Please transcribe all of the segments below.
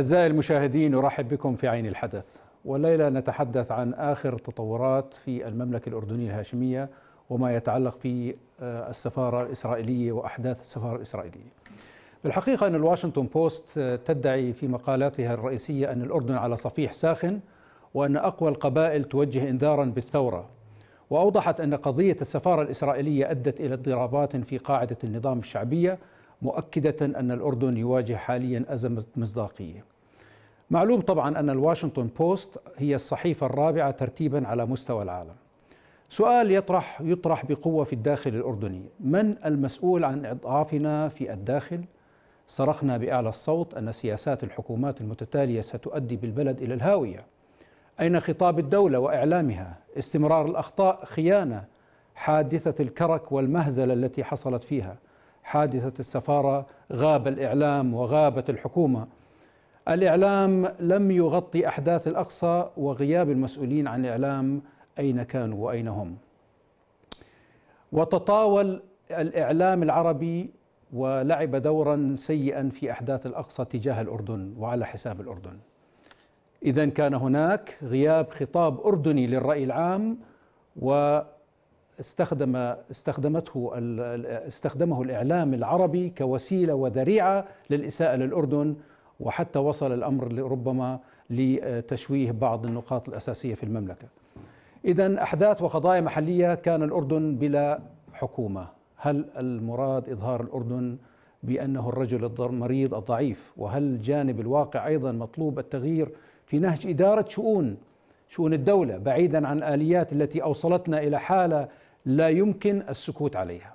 أعزائي المشاهدين نرحب بكم في عين الحدث والليلة نتحدث عن آخر تطورات في المملكة الأردنية الهاشمية وما يتعلق في آه، السفارة الإسرائيلية وأحداث السفارة الإسرائيلية بالحقيقة أن الواشنطن بوست آه، تدعي في مقالاتها الرئيسية أن الأردن على صفيح ساخن وأن أقوى القبائل توجه إنذارا بالثورة وأوضحت أن قضية السفارة الإسرائيلية أدت إلى اضطرابات في قاعدة النظام الشعبية مؤكدة أن الأردن يواجه حاليا أزمة مصداقية معلوم طبعا أن الواشنطن بوست هي الصحيفة الرابعة ترتيبا على مستوى العالم سؤال يطرح يطرح بقوة في الداخل الأردني من المسؤول عن إضعافنا في الداخل؟ صرخنا بأعلى الصوت أن سياسات الحكومات المتتالية ستؤدي بالبلد إلى الهاوية أين خطاب الدولة وإعلامها؟ استمرار الأخطاء خيانة حادثة الكرك والمهزلة التي حصلت فيها حادثة السفارة غاب الإعلام وغابت الحكومة الإعلام لم يغطي أحداث الأقصى وغياب المسؤولين عن الإعلام أين كانوا وأين هم وتطاول الإعلام العربي ولعب دورا سيئا في أحداث الأقصى تجاه الأردن وعلى حساب الأردن إذا كان هناك غياب خطاب أردني للرأي العام واستخدم استخدمته استخدمه الإعلام العربي كوسيلة وذريعة للإساءة للأردن وحتى وصل الأمر ربما لتشويه بعض النقاط الأساسية في المملكة إذا أحداث وقضايا محلية كان الأردن بلا حكومة هل المراد إظهار الأردن بأنه الرجل المريض الضعيف وهل الجانب الواقع أيضا مطلوب التغيير في نهج إدارة شؤون شؤون الدولة بعيدا عن الآليات التي أوصلتنا إلى حالة لا يمكن السكوت عليها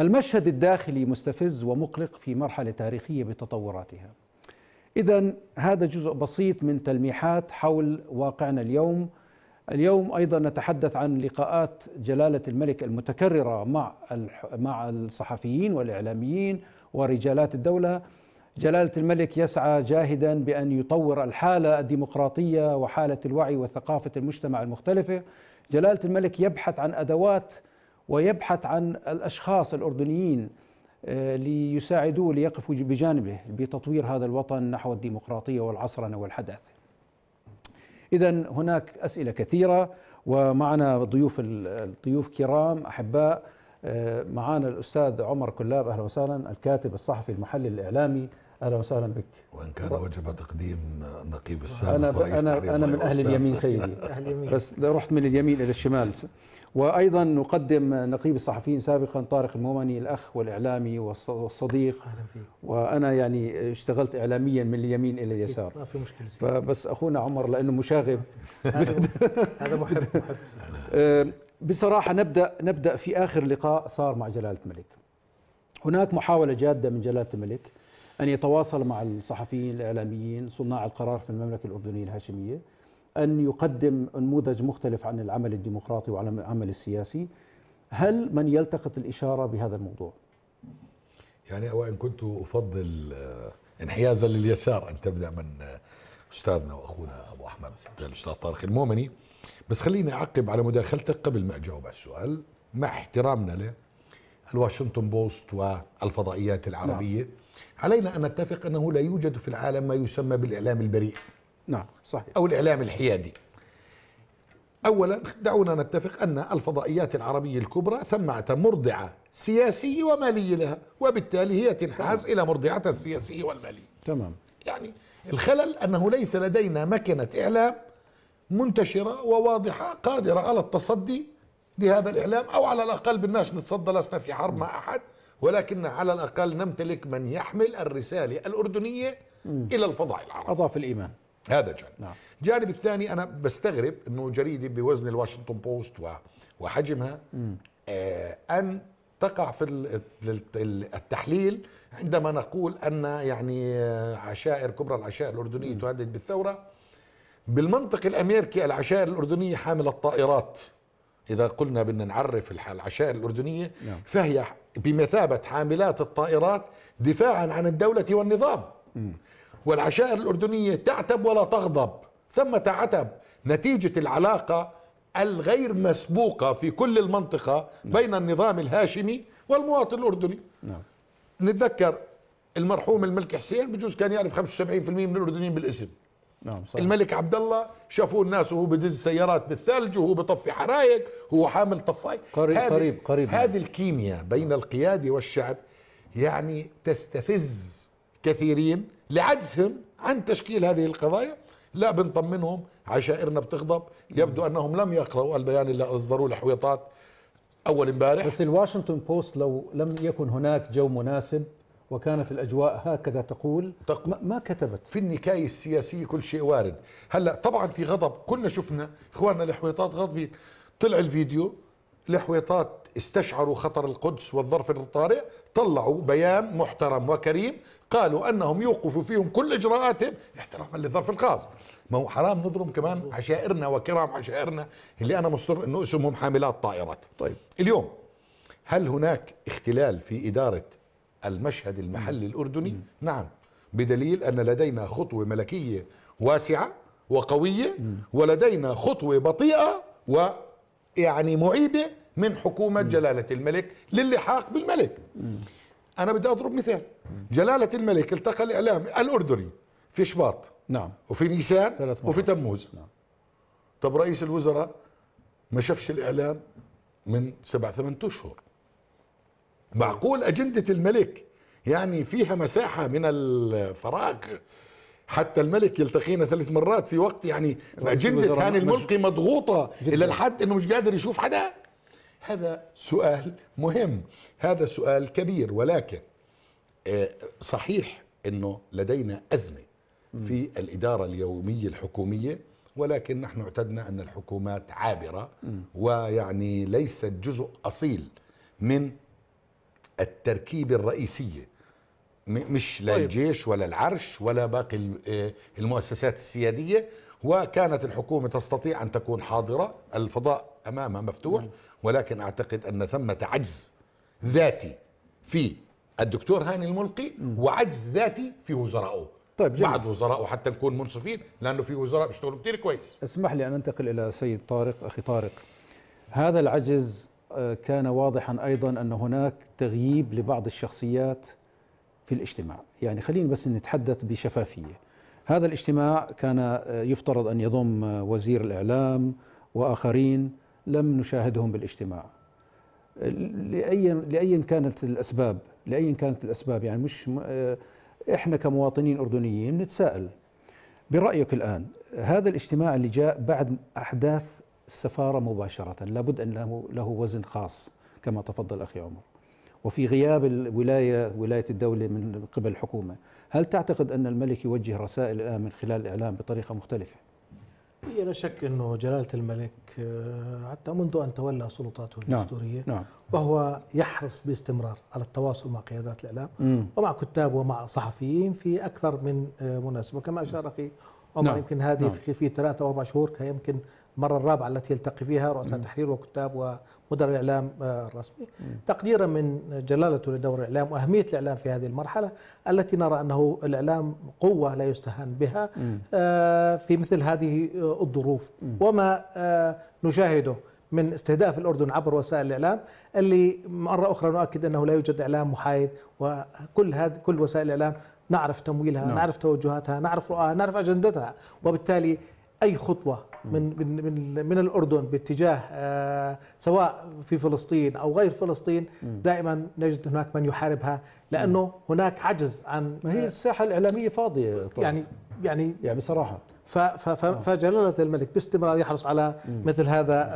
المشهد الداخلي مستفز ومقلق في مرحلة تاريخية بتطوراتها إذا هذا جزء بسيط من تلميحات حول واقعنا اليوم اليوم أيضا نتحدث عن لقاءات جلالة الملك المتكررة مع مع الصحفيين والإعلاميين ورجالات الدولة جلالة الملك يسعى جاهدا بأن يطور الحالة الديمقراطية وحالة الوعي وثقافة المجتمع المختلفة جلالة الملك يبحث عن أدوات ويبحث عن الأشخاص الأردنيين آه، ليساعدوه ليقفوا بجانبه بتطوير هذا الوطن نحو الديمقراطية والعصرنة والحداثة إذا هناك أسئلة كثيرة ومعنا ضيوف الضيوف كرام أحباء آه، معنا الأستاذ عمر كلاب أهلا وسهلا الكاتب الصحفي المحلل الإعلامي اهلا وسهلا بك وان كان وجب تقديم نقيب السابق انا انا انا من اهل اليمين سيدي بس رحت من اليمين الى الشمال وايضا نقدم نقيب الصحفيين سابقا طارق المومني الاخ والاعلامي والصديق اهلا فيك وانا يعني اشتغلت اعلاميا من اليمين الى اليسار ما في مشكله فبس اخونا عمر لانه مشاغب هذا محب محب آه، بصراحه نبدا نبدا في اخر لقاء صار مع جلاله الملك هناك محاوله جاده من جلاله الملك ان يتواصل مع الصحفيين الاعلاميين صناع القرار في المملكه الاردنيه الهاشميه أن يقدم نموذج مختلف عن العمل الديمقراطي وعن العمل السياسي هل من يلتقط الإشارة بهذا الموضوع؟ يعني وإن كنت أفضل آه، انحيازا لليسار أن تبدأ من آه، أستاذنا وأخونا أبو أحمد الأستاذ طارق المؤمني بس خليني أعقب على مداخلتك قبل ما أجاوب على السؤال مع احترامنا له الواشنطن بوست والفضائيات العربية نعم. علينا أن نتفق أنه لا يوجد في العالم ما يسمى بالإعلام البريء نعم صحيح أو الإعلام الحيادي أولا دعونا نتفق أن الفضائيات العربية الكبرى ثمة مرضعة سياسية ومالية لها وبالتالي هي تنحاز إلى مرضعتها السياسية والمالية تمام يعني الخلل أنه ليس لدينا مكنة إعلام منتشرة وواضحة قادرة على التصدي لهذا الإعلام أو على الأقل بالناش نتصدى لسنا في حرب مع أحد ولكن على الأقل نمتلك من يحمل الرسالة الأردنية م. إلى الفضاء العربي أضاف الإيمان هذا جانب نعم. الجانب الثاني انا بستغرب انه جريده بوزن الواشنطن بوست وحجمها آه ان تقع في التحليل عندما نقول ان يعني آه، عشائر كبرى العشائر الاردنيه م. تهدد بالثوره بالمنطق الامريكي العشائر الاردنيه حامله الطائرات اذا قلنا بدنا نعرف العشائر الاردنيه نعم. فهي بمثابه حاملات الطائرات دفاعا عن الدوله والنظام م. والعشائر الأردنية تعتب ولا تغضب ثمة عتب نتيجة العلاقة الغير مسبوقة في كل المنطقة نعم. بين النظام الهاشمي والمواطن الأردني نعم. نتذكر المرحوم الملك حسين بجوز كان يعرف 75% من الأردنيين بالاسم نعم صحيح. الملك عبد الله شافوه الناس وهو بدز سيارات بالثلج وهو بطفي حرايق وهو حامل طفاي قريب هذه قريب قريب هذه الكيمياء بين القيادة والشعب يعني تستفز كثيرين لعجزهم عن تشكيل هذه القضايا لا بنطمنهم عشائرنا بتغضب يبدو انهم لم يقرأوا البيان اللي اصدروه الحويطات اول امبارح بس الواشنطن بوست لو لم يكن هناك جو مناسب وكانت الاجواء هكذا تقول تق... ما كتبت في النكايه السياسيه كل شيء وارد هلا طبعا في غضب كلنا شفنا اخواننا الحويطات غاضبين طلع الفيديو الحويطات استشعروا خطر القدس والظرف الطارئ طلعوا بيان محترم وكريم قالوا انهم يوقفوا فيهم كل اجراءاتهم احتراما للظرف الخاص ما هو حرام نظلم كمان عشائرنا وكرام عشائرنا اللي انا مصر انه اسمهم حاملات طائرات طيب اليوم هل هناك اختلال في اداره المشهد المحلي الاردني م. نعم بدليل ان لدينا خطوه ملكيه واسعه وقويه م. ولدينا خطوه بطيئه ويعني معيبه من حكومه م. جلاله الملك للحاق بالملك م. انا بدي اضرب مثال جلالة الملك التقى الإعلام الأردني في شباط نعم وفي نيسان وفي تموز نعم. طب رئيس الوزراء ما شافش الإعلام من سبع ثمان أشهر معقول أجندة الملك يعني فيها مساحة من الفراغ حتى الملك يلتقينا ثلاث مرات في وقت يعني أجندة هاني الملقي مضغوطة جداً. إلى الحد أنه مش قادر يشوف حدا هذا سؤال مهم هذا سؤال كبير ولكن آه، صحيح انه لدينا ازمه في الاداره اليوميه الحكوميه ولكن نحن اعتدنا ان الحكومات عابره ويعني ليست جزء اصيل من التركيبه الرئيسيه مش لا طيب. الجيش ولا العرش ولا باقي آه، المؤسسات السياديه وكانت الحكومه تستطيع ان تكون حاضره الفضاء امامها مفتوح ولكن اعتقد ان ثمه عجز ذاتي في الدكتور هاني الملقي وعجز ذاتي في وزرائه طيب جميل. بعد وزراء وحتى نكون منصفين لانه في وزراء بيشتغلوا كثير كويس اسمح لي ان انتقل الى سيد طارق اخي طارق هذا العجز آه، كان واضحا ايضا ان هناك تغييب لبعض الشخصيات في الاجتماع يعني خلينا بس نتحدث بشفافيه هذا الاجتماع كان آه، يفترض ان يضم آه، وزير الاعلام واخرين لم نشاهدهم بالاجتماع لاي لاي كانت الاسباب لاي كانت الاسباب يعني مش آه، احنا كمواطنين اردنيين نتساءل برايك الان هذا الاجتماع اللي جاء بعد احداث السفاره مباشره لابد ان له, له وزن خاص كما تفضل اخي عمر وفي غياب الولايه ولايه الدوله من قبل الحكومه هل تعتقد ان الملك يوجه رسائل الان من خلال الاعلام بطريقه مختلفه هي لا شك أنه جلالة الملك آه، حتى منذ أن تولى سلطاته نعم، الدستورية نعم. نعم. وهو يحرص باستمرار على التواصل مع قيادات الإعلام مم. ومع كتاب ومع صحفيين في أكثر من آه، مناسبة كما أشار أخي عمر نعم. يمكن هذه نعم. في ثلاثة أو أربع شهور يمكن المرة الرابعة التي يلتقي فيها رؤساء تحرير وكتاب ومدراء الإعلام آه، الرسمي تقديرا من جلالته لدور الإعلام وأهمية الإعلام في هذه المرحلة التي نرى أنه الإعلام قوة لا يستهان بها آه، في مثل هذه آه، الظروف وما نشاهده من استهداف الأردن عبر وسائل الإعلام اللي مرة أخرى نؤكد أنه لا يوجد إعلام محايد وكل هذه كل وسائل الإعلام نعرف تمويلها نعم. نعرف توجهاتها نعرف رؤاها نعرف أجندتها وبالتالي أي خطوة من من من, من الاردن باتجاه آه، سواء في فلسطين او غير فلسطين دائما نجد هناك من يحاربها لانه هناك عجز عن ما هي آه، الساحه الاعلاميه فاضيه طبعا. يعني يعني يعني بصراحه آه. فجلالة الملك باستمرار يحرص على مثل هذا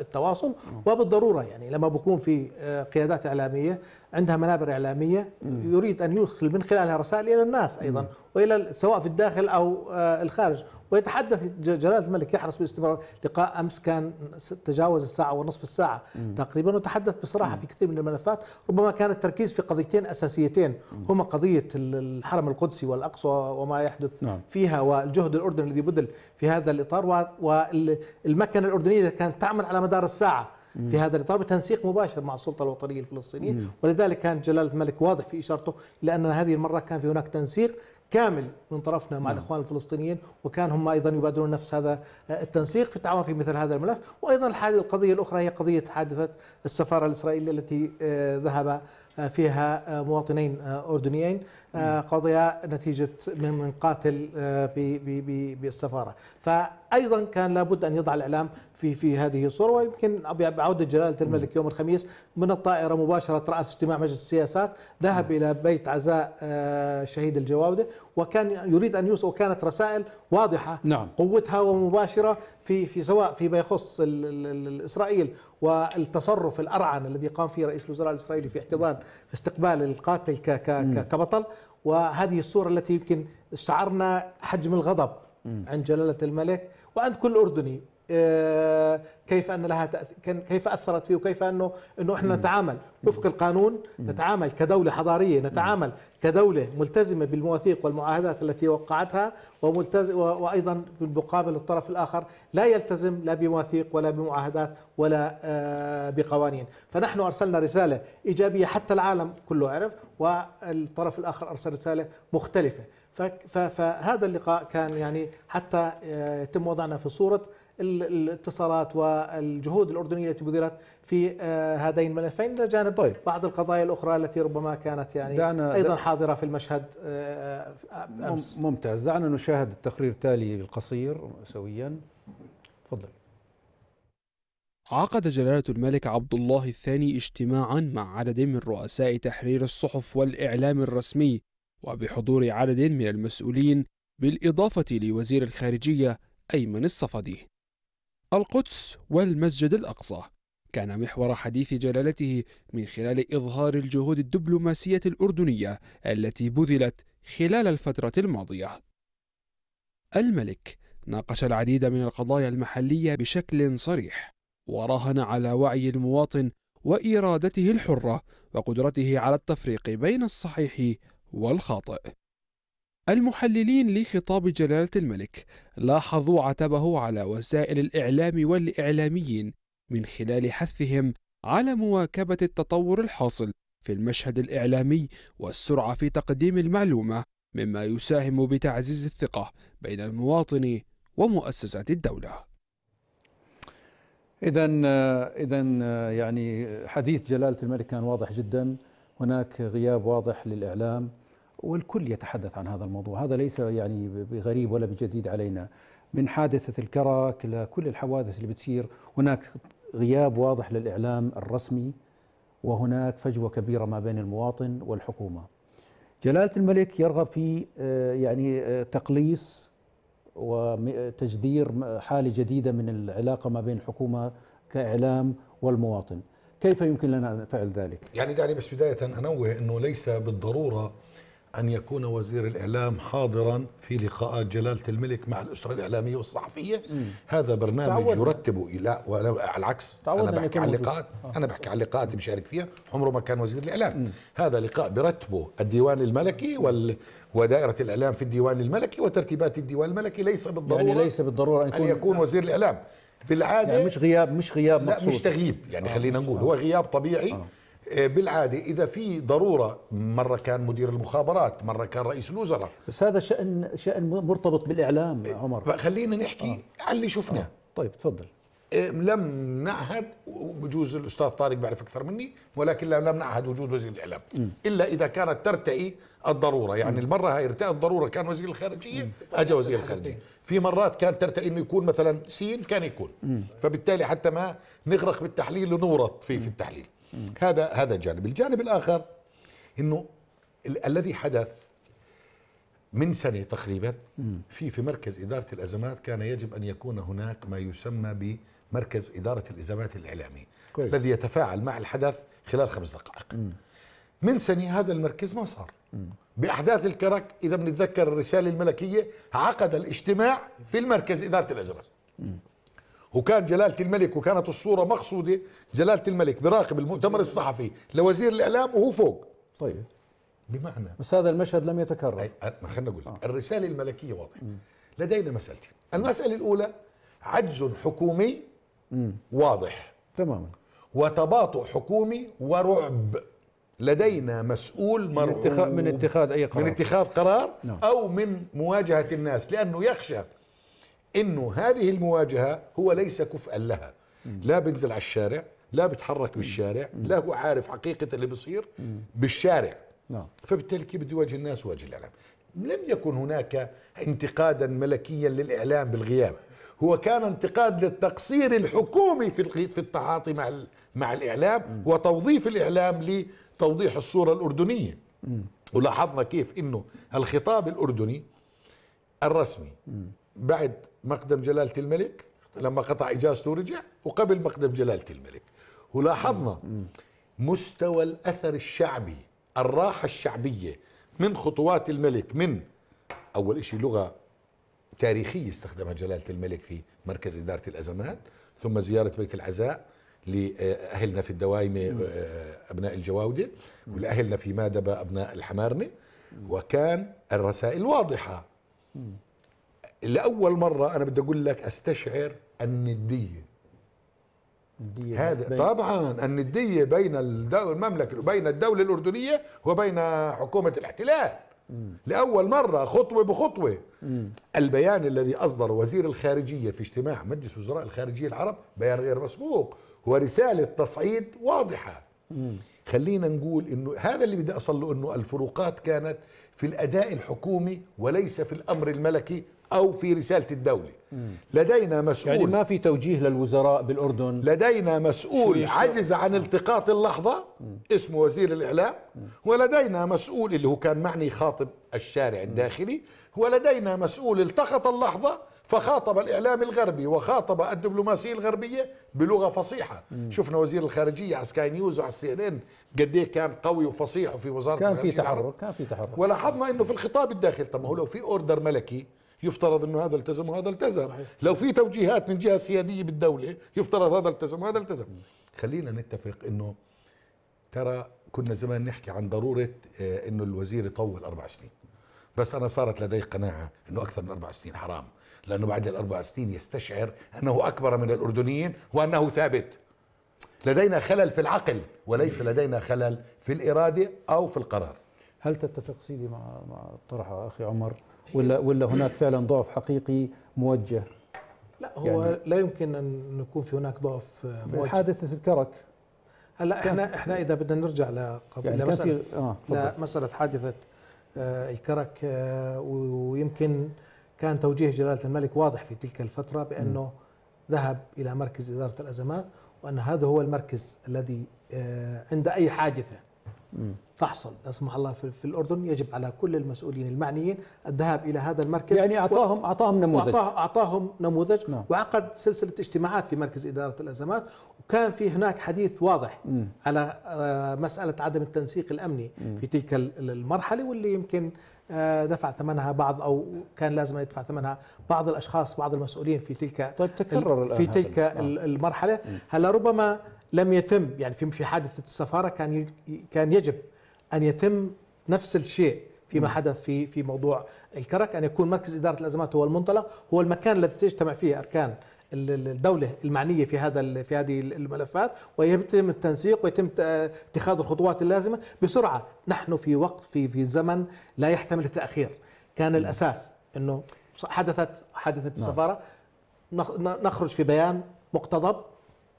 التواصل وبالضرورة يعني لما بكون في قيادات إعلامية عندها منابر إعلامية يريد أن يدخل من خلالها رسائل إلى الناس أيضا وإلى سواء في الداخل أو الخارج ويتحدث جلاله الملك يحرص باستمرار لقاء امس كان تجاوز الساعه ونصف الساعه م. تقريبا وتحدث بصراحه م. في كثير من الملفات ربما كان التركيز في قضيتين اساسيتين هما قضيه الحرم القدسي والاقصى وما يحدث م. نعم. فيها والجهد الاردني الذي بذل في هذا الاطار والمكنه الاردنيه اللي كانت تعمل على مدار الساعه في هذا الاطار بتنسيق مباشر مع السلطه الوطنيه الفلسطينيه ولذلك كان جلاله الملك واضح في اشارته لان هذه المره كان في هناك تنسيق كامل من طرفنا مع نعم. الاخوان الفلسطينيين وكان هم ايضا يبادرون نفس هذا آه، التنسيق في التعاون في مثل هذا الملف وايضا القضيه الاخرى هي قضيه حادثه السفاره الاسرائيليه التي آه، ذهب آه، فيها مواطنين اردنيين آه، قضية نتيجة من قاتل آه، بالسفارة فأيضا كان لابد أن يضع الإعلام في في هذه الصورة ويمكن بعودة جلالة الملك يوم الخميس من الطائرة مباشرة رأس اجتماع مجلس السياسات ذهب إلى بيت عزاء آه، شهيد الجواودة وكان يريد أن يوصل وكانت رسائل واضحة نعم. قوتها ومباشرة في في سواء فيما يخص إسرائيل والتصرف الأرعن الذي قام فيه رئيس الوزراء الإسرائيلي في احتضان استقبال القاتل كبطل وهذه الصورة التي يمكن شعرنا حجم الغضب عند جلالة الملك وعند كل أردني آه، كيف ان لها كيف اثرت فيه وكيف انه انه احنا نتعامل وفق القانون نتعامل كدوله حضاريه نتعامل كدوله ملتزمه بالمواثيق والمعاهدات التي وقعتها وملتز وايضا بالمقابل الطرف الاخر لا يلتزم لا بمواثيق ولا بمعاهدات ولا آه، بقوانين فنحن ارسلنا رساله ايجابيه حتى العالم كله عرف والطرف الاخر ارسل رساله مختلفه فهذا اللقاء كان يعني حتى آه، يتم وضعنا في صوره الاتصالات والجهود الأردنية التي بذلت في آه، هذين الملفين إلى جانب طيب. بعض القضايا الأخرى التي ربما كانت يعني دعنا أيضا دعنا حاضرة في المشهد آه، آه، أمس. ممتاز دعنا نشاهد التقرير التالي القصير سويا تفضل عقد جلالة الملك عبد الله الثاني اجتماعا مع عدد من رؤساء تحرير الصحف والإعلام الرسمي وبحضور عدد من المسؤولين بالإضافة لوزير الخارجية أيمن الصفدي القدس والمسجد الأقصى كان محور حديث جلالته من خلال إظهار الجهود الدبلوماسية الأردنية التي بذلت خلال الفترة الماضية الملك ناقش العديد من القضايا المحلية بشكل صريح وراهن على وعي المواطن وإرادته الحرة وقدرته على التفريق بين الصحيح والخاطئ المحللين لخطاب جلالة الملك لاحظوا عتبه على وسائل الإعلام والإعلاميين من خلال حثهم على مواكبة التطور الحاصل في المشهد الإعلامي والسرعة في تقديم المعلومة مما يساهم بتعزيز الثقة بين المواطن ومؤسسات الدولة. إذا إذا يعني حديث جلالة الملك كان واضح جدا، هناك غياب واضح للإعلام والكل يتحدث عن هذا الموضوع هذا ليس يعني بغريب ولا بجديد علينا من حادثة الكرك لكل الحوادث اللي بتصير هناك غياب واضح للإعلام الرسمي وهناك فجوة كبيرة ما بين المواطن والحكومة جلالة الملك يرغب في آه، يعني آه، تقليص وتجدير حالة جديدة من العلاقة ما بين الحكومة كإعلام والمواطن كيف يمكن لنا فعل ذلك؟ يعني دعني بس بداية أنوه أنه ليس بالضرورة أن يكون وزير الإعلام حاضرا في لقاءات جلالة الملك مع الأسرة الإعلامية والصحفية م. هذا برنامج يرتب لا على العكس آه. أنا بحكي عن لقاءات أنا بحكي عن لقاءات بشارك فيها عمره ما كان وزير الإعلام م. هذا لقاء برتبه الديوان الملكي وال ودائرة الإعلام في الديوان الملكي وترتيبات الديوان الملكي ليس بالضرورة يعني ليس بالضرورة أن يكون, أن يكون وزير الإعلام بالعادة يعني مش غياب مش غياب مقصود لا مش تغييب يعني آه، خلينا نقول آه. هو غياب طبيعي آه. آه، بالعاده اذا في ضروره مره كان مدير المخابرات مره كان رئيس الوزراء بس هذا شان شان مرتبط بالاعلام آه، عمر خلينا نحكي آه. على اللي شفناه آه. طيب تفضل آه، لم نعهد وبجوز الاستاذ طارق بيعرف اكثر مني ولكن لم نعهد وجود وزير الاعلام م. الا اذا كانت ترتئي الضروره يعني م. المره هاي ارتأت الضروره كان وزير الخارجيه اجى وزير الخارجيه في مرات كان ترتئي انه يكون مثلا سين كان يكون م. فبالتالي حتى ما نغرق بالتحليل ونورط فيه في التحليل هذا هذا جانب الجانب الاخر انه ال الذي حدث من سنه تقريبا في في مركز اداره الازمات كان يجب ان يكون هناك ما يسمى بمركز اداره الازمات الاعلامي كويس. الذي يتفاعل مع الحدث خلال خمس دقائق مم. من سنه هذا المركز ما صار مم. باحداث الكرك اذا بنتذكر الرساله الملكيه عقد الاجتماع في المركز اداره الازمات مم. وكان جلالة الملك وكانت الصورة مقصودة جلالة الملك براقب المؤتمر الصحفي لوزير الإعلام وهو فوق طيب بمعنى بس هذا المشهد لم يتكرر خلينا أقول لك آه. الرسالة الملكية واضحة لدينا مسألتين المسألة الأولى عجز حكومي مم. واضح تماما وتباطؤ حكومي ورعب لدينا مسؤول مرعوب من اتخاذ من اتخاذ اي قرار من اتخاذ قرار نعم. او من مواجهه الناس لانه يخشى انه هذه المواجهه هو ليس كفءا لها لا بنزل على الشارع لا بتحرك بالشارع لا هو عارف حقيقه اللي بصير بالشارع نعم فبالتالي كيف بده يواجه الناس وواجه الاعلام لم يكن هناك انتقادا ملكيا للاعلام بالغياب هو كان انتقاد للتقصير الحكومي في في التعاطي مع مع الاعلام وتوظيف الاعلام لتوضيح الصوره الاردنيه ولاحظنا كيف انه الخطاب الاردني الرسمي بعد مقدم جلالة الملك لما قطع إجازته ورجع وقبل مقدم جلالة الملك ولاحظنا مستوى الأثر الشعبي الراحة الشعبية من خطوات الملك من أول شيء لغة تاريخية استخدمها جلالة الملك في مركز إدارة الأزمات ثم زيارة بيت العزاء لأهلنا في الدوايمة آه، أبناء الجواودة ولأهلنا في مادبة أبناء الحمارنة وكان الرسائل واضحة لاول مره انا بدي اقول لك استشعر النديه هذا طبعا النديه بين الدولة المملكه بين الدوله الاردنيه وبين حكومه الاحتلال لاول مره خطوه بخطوه البيان الذي اصدر وزير الخارجيه في اجتماع مجلس وزراء الخارجيه العرب بيان غير مسبوق هو رساله تصعيد واضحه خلينا نقول انه هذا اللي بدي اصل له انه الفروقات كانت في الاداء الحكومي وليس في الامر الملكي أو في رسالة الدولة لدينا مسؤول يعني ما في توجيه للوزراء بالأردن لدينا مسؤول عجز عن التقاط اللحظة اسمه وزير الإعلام ولدينا مسؤول اللي هو كان معني خاطب الشارع الداخلي ولدينا مسؤول التقط اللحظة فخاطب الإعلام الغربي وخاطب الدبلوماسية الغربية بلغة فصيحة مم. شفنا وزير الخارجية على سكاي نيوز وعلى السي ان ان قد ايه كان قوي وفصيح وفي وزارة كان في تحرك كان في تحرك ولاحظنا انه في الخطاب الداخلي طب ما هو لو في اوردر ملكي يفترض انه هذا التزم وهذا التزم صحيح. لو في توجيهات من جهه سياديه بالدوله يفترض هذا التزم وهذا التزم خلينا نتفق انه ترى كنا زمان نحكي عن ضروره آه، انه الوزير يطول اربع سنين بس انا صارت لدي قناعه انه اكثر من اربع سنين حرام لانه بعد الاربع سنين يستشعر انه اكبر من الاردنيين وانه ثابت لدينا خلل في العقل وليس لدينا خلل في الاراده او في القرار هل تتفق سيدي مع مع طرحه اخي عمر ولا ولا هناك فعلا ضعف حقيقي موجه لا هو يعني لا يمكن ان يكون في هناك ضعف موجه حادثه الكرك هلا احنا احنا اذا بدنا نرجع لقضيه يعني لمساله آه لمساله حادثه آه، الكرك آه، ويمكن كان توجيه جلاله الملك واضح في تلك الفتره بانه م. ذهب الى مركز اداره الازمات وان هذا هو المركز الذي آه، عند اي حادثه تحصل لا سمح الله في, في الاردن يجب على كل المسؤولين المعنيين الذهاب الى هذا المركز يعني اعطاهم و... اعطاهم نموذج أعطاه... اعطاهم نموذج نعم. وعقد سلسله اجتماعات في مركز اداره الازمات وكان في هناك حديث واضح م. على آه، مساله عدم التنسيق الامني م. في تلك المرحله واللي يمكن آه، دفع ثمنها بعض او كان لازم يدفع ثمنها بعض الاشخاص بعض المسؤولين في تلك طيب تكرر في تلك هذا. المرحله هلا ربما لم يتم يعني في في حادثه السفاره كان كان يجب ان يتم نفس الشيء فيما حدث في في موضوع الكرك ان يكون مركز اداره الازمات هو المنطلق هو المكان الذي تجتمع فيه اركان الدوله المعنيه في هذا في هذه الملفات ويتم التنسيق ويتم اتخاذ الخطوات اللازمه بسرعه نحن في وقت في في زمن لا يحتمل التاخير كان الاساس انه حدثت حادثه نعم. السفاره نخرج في بيان مقتضب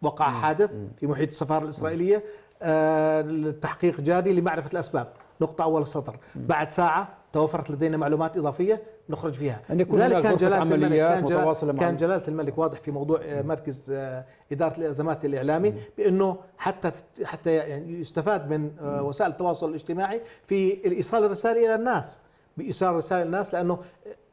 وقع حادث في محيط السفاره الاسرائيليه التحقيق آه، جاري لمعرفه الاسباب نقطه اول السطر بعد ساعه توفرت لدينا معلومات اضافيه نخرج فيها أن يكون لذلك كان جلاله الملك كان, جلاله الملك واضح في موضوع آه، مركز آه، اداره الازمات الاعلامي بانه حتى حتى يعني يستفاد من وسائل التواصل الاجتماعي في ايصال الرسالة الى الناس بايصال رسائل الناس لانه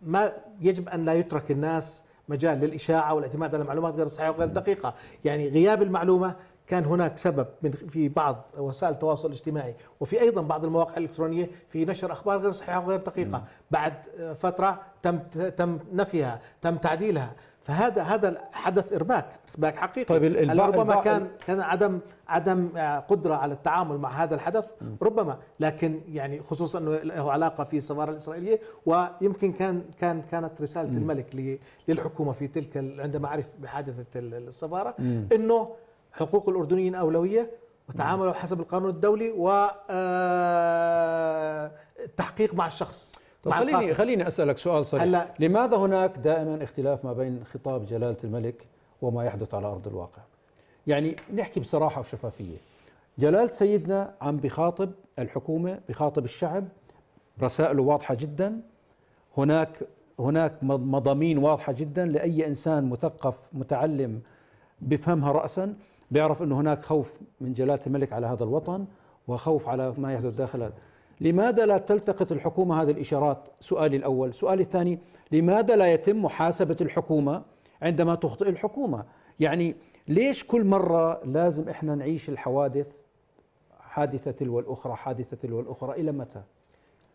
ما يجب ان لا يترك الناس مجال للإشاعة والاعتماد على معلومات غير صحيحة وغير دقيقة يعني غياب المعلومة كان هناك سبب من في بعض وسائل التواصل الاجتماعي وفي ايضا بعض المواقع الالكترونيه في نشر اخبار غير صحيحه وغير دقيقه، نعم. بعد فتره تم تم نفيها، تم تعديلها، فهذا هذا حدث ارباك ارباك حقيقي طيب البع... ربما البع... كان كان عدم عدم آه، قدره على التعامل مع هذا الحدث م. ربما لكن يعني خصوصا انه له علاقه في السفاره الاسرائيليه ويمكن كان كان كانت رساله م. الملك للحكومه في تلك عندما عرف بحادثه السفاره م. انه حقوق الاردنيين اولويه وتعاملوا حسب القانون الدولي والتحقيق آه، مع الشخص طب خليني القاتل. خليني اسالك سؤال صريح هلا لماذا هناك دائما اختلاف ما بين خطاب جلاله الملك وما يحدث على ارض الواقع يعني نحكي بصراحه وشفافيه جلاله سيدنا عم بخاطب الحكومه بخاطب الشعب رسائله واضحه جدا هناك هناك مضامين واضحه جدا لاي انسان مثقف متعلم بفهمها راسا بيعرف انه هناك خوف من جلاله الملك على هذا الوطن وخوف على ما يحدث داخل لماذا لا تلتقط الحكومة هذه الإشارات سؤالي الأول سؤالي الثاني لماذا لا يتم محاسبة الحكومة عندما تخطئ الحكومة يعني ليش كل مرة لازم إحنا نعيش الحوادث حادثة تلو الأخرى حادثة تلو الأخرى إلى متى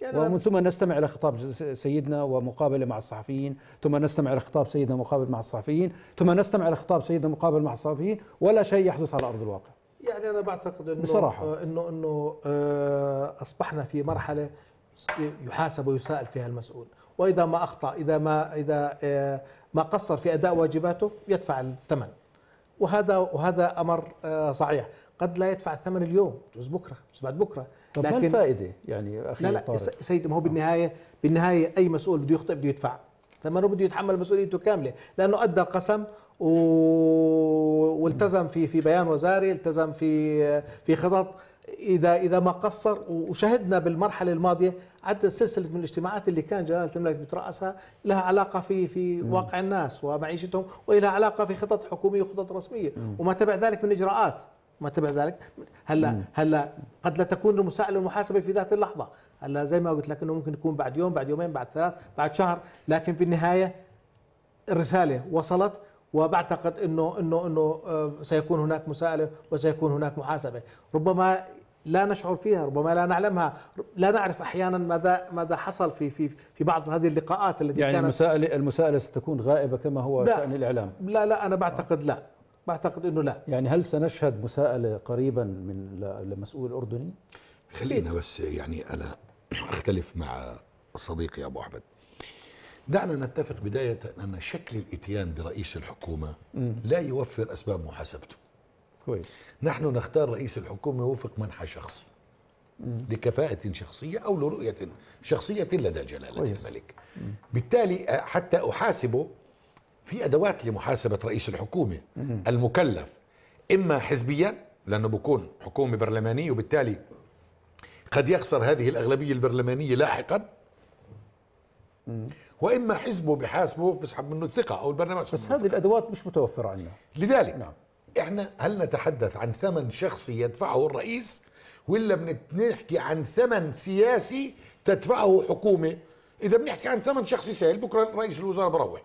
يعني ومن ثم نستمع إلى خطاب سيدنا ومقابلة مع الصحفيين ثم نستمع إلى خطاب سيدنا مقابل مع الصحفيين ثم نستمع إلى خطاب سيدنا مقابل مع الصحفيين ولا شيء يحدث على أرض الواقع يعني انا بعتقد انه بصراحة. آه، انه انه آه، اصبحنا في مرحله يحاسب ويساءل فيها المسؤول واذا ما اخطا اذا ما اذا آه، ما قصر في اداء واجباته يدفع الثمن وهذا وهذا امر صحيح قد لا يدفع الثمن اليوم جزء بكره جزء بعد بكره طب لكن ما الفائده يعني اخي لا لا طارق. سيد ما هو بالنهايه بالنهايه اي مسؤول بده يخطئ بده يدفع ثمنه بده يتحمل مسؤوليته كامله لانه ادى القسم والتزم في في بيان وزاري التزم في في خطط اذا اذا ما قصر وشهدنا بالمرحله الماضيه عدد سلسله من الاجتماعات اللي كان جلاله الملك بتراسها لها علاقه في في واقع الناس ومعيشتهم ولها علاقه في خطط حكوميه وخطط رسميه وما تبع ذلك من اجراءات ما تبع ذلك هلا مم. هلا قد لا تكون المساءله والمحاسبه في ذات اللحظه هلا زي ما قلت لك انه ممكن يكون بعد يوم بعد يومين بعد ثلاث بعد شهر لكن في النهايه الرساله وصلت وبعتقد انه انه انه آه، سيكون هناك مساءله وسيكون هناك محاسبه، ربما لا نشعر فيها، ربما لا نعلمها، لا نعرف احيانا ماذا ماذا حصل في في في بعض هذه اللقاءات التي يعني كانت المساءله المساءله ستكون غائبه كما هو لا شان الاعلام لا لا انا بعتقد لا، بعتقد انه لا يعني هل سنشهد مساءله قريبا من لمسؤول اردني؟ خلينا بس يعني انا اختلف مع صديقي ابو احمد دعنا نتفق بداية أن شكل الإتيان برئيس الحكومة لا يوفر أسباب محاسبته كويس نحن نختار رئيس الحكومة وفق منحى شخصي لكفاءة شخصية أو لرؤية شخصية لدى جلالة كويس. الملك بالتالي آه، حتى أحاسبه في أدوات لمحاسبة رئيس الحكومة المكلف إما حزبيا لأنه بكون حكومة برلمانية وبالتالي قد يخسر هذه الأغلبية البرلمانية لاحقا واما حزبه بحاسبه بيسحب منه الثقه او البرنامج بس هذه الادوات مش متوفره عندنا لذلك نعم. احنا هل نتحدث عن ثمن شخصي يدفعه الرئيس ولا بنحكي عن ثمن سياسي تدفعه حكومه اذا بنحكي عن ثمن شخصي سهل بكره رئيس الوزراء بروح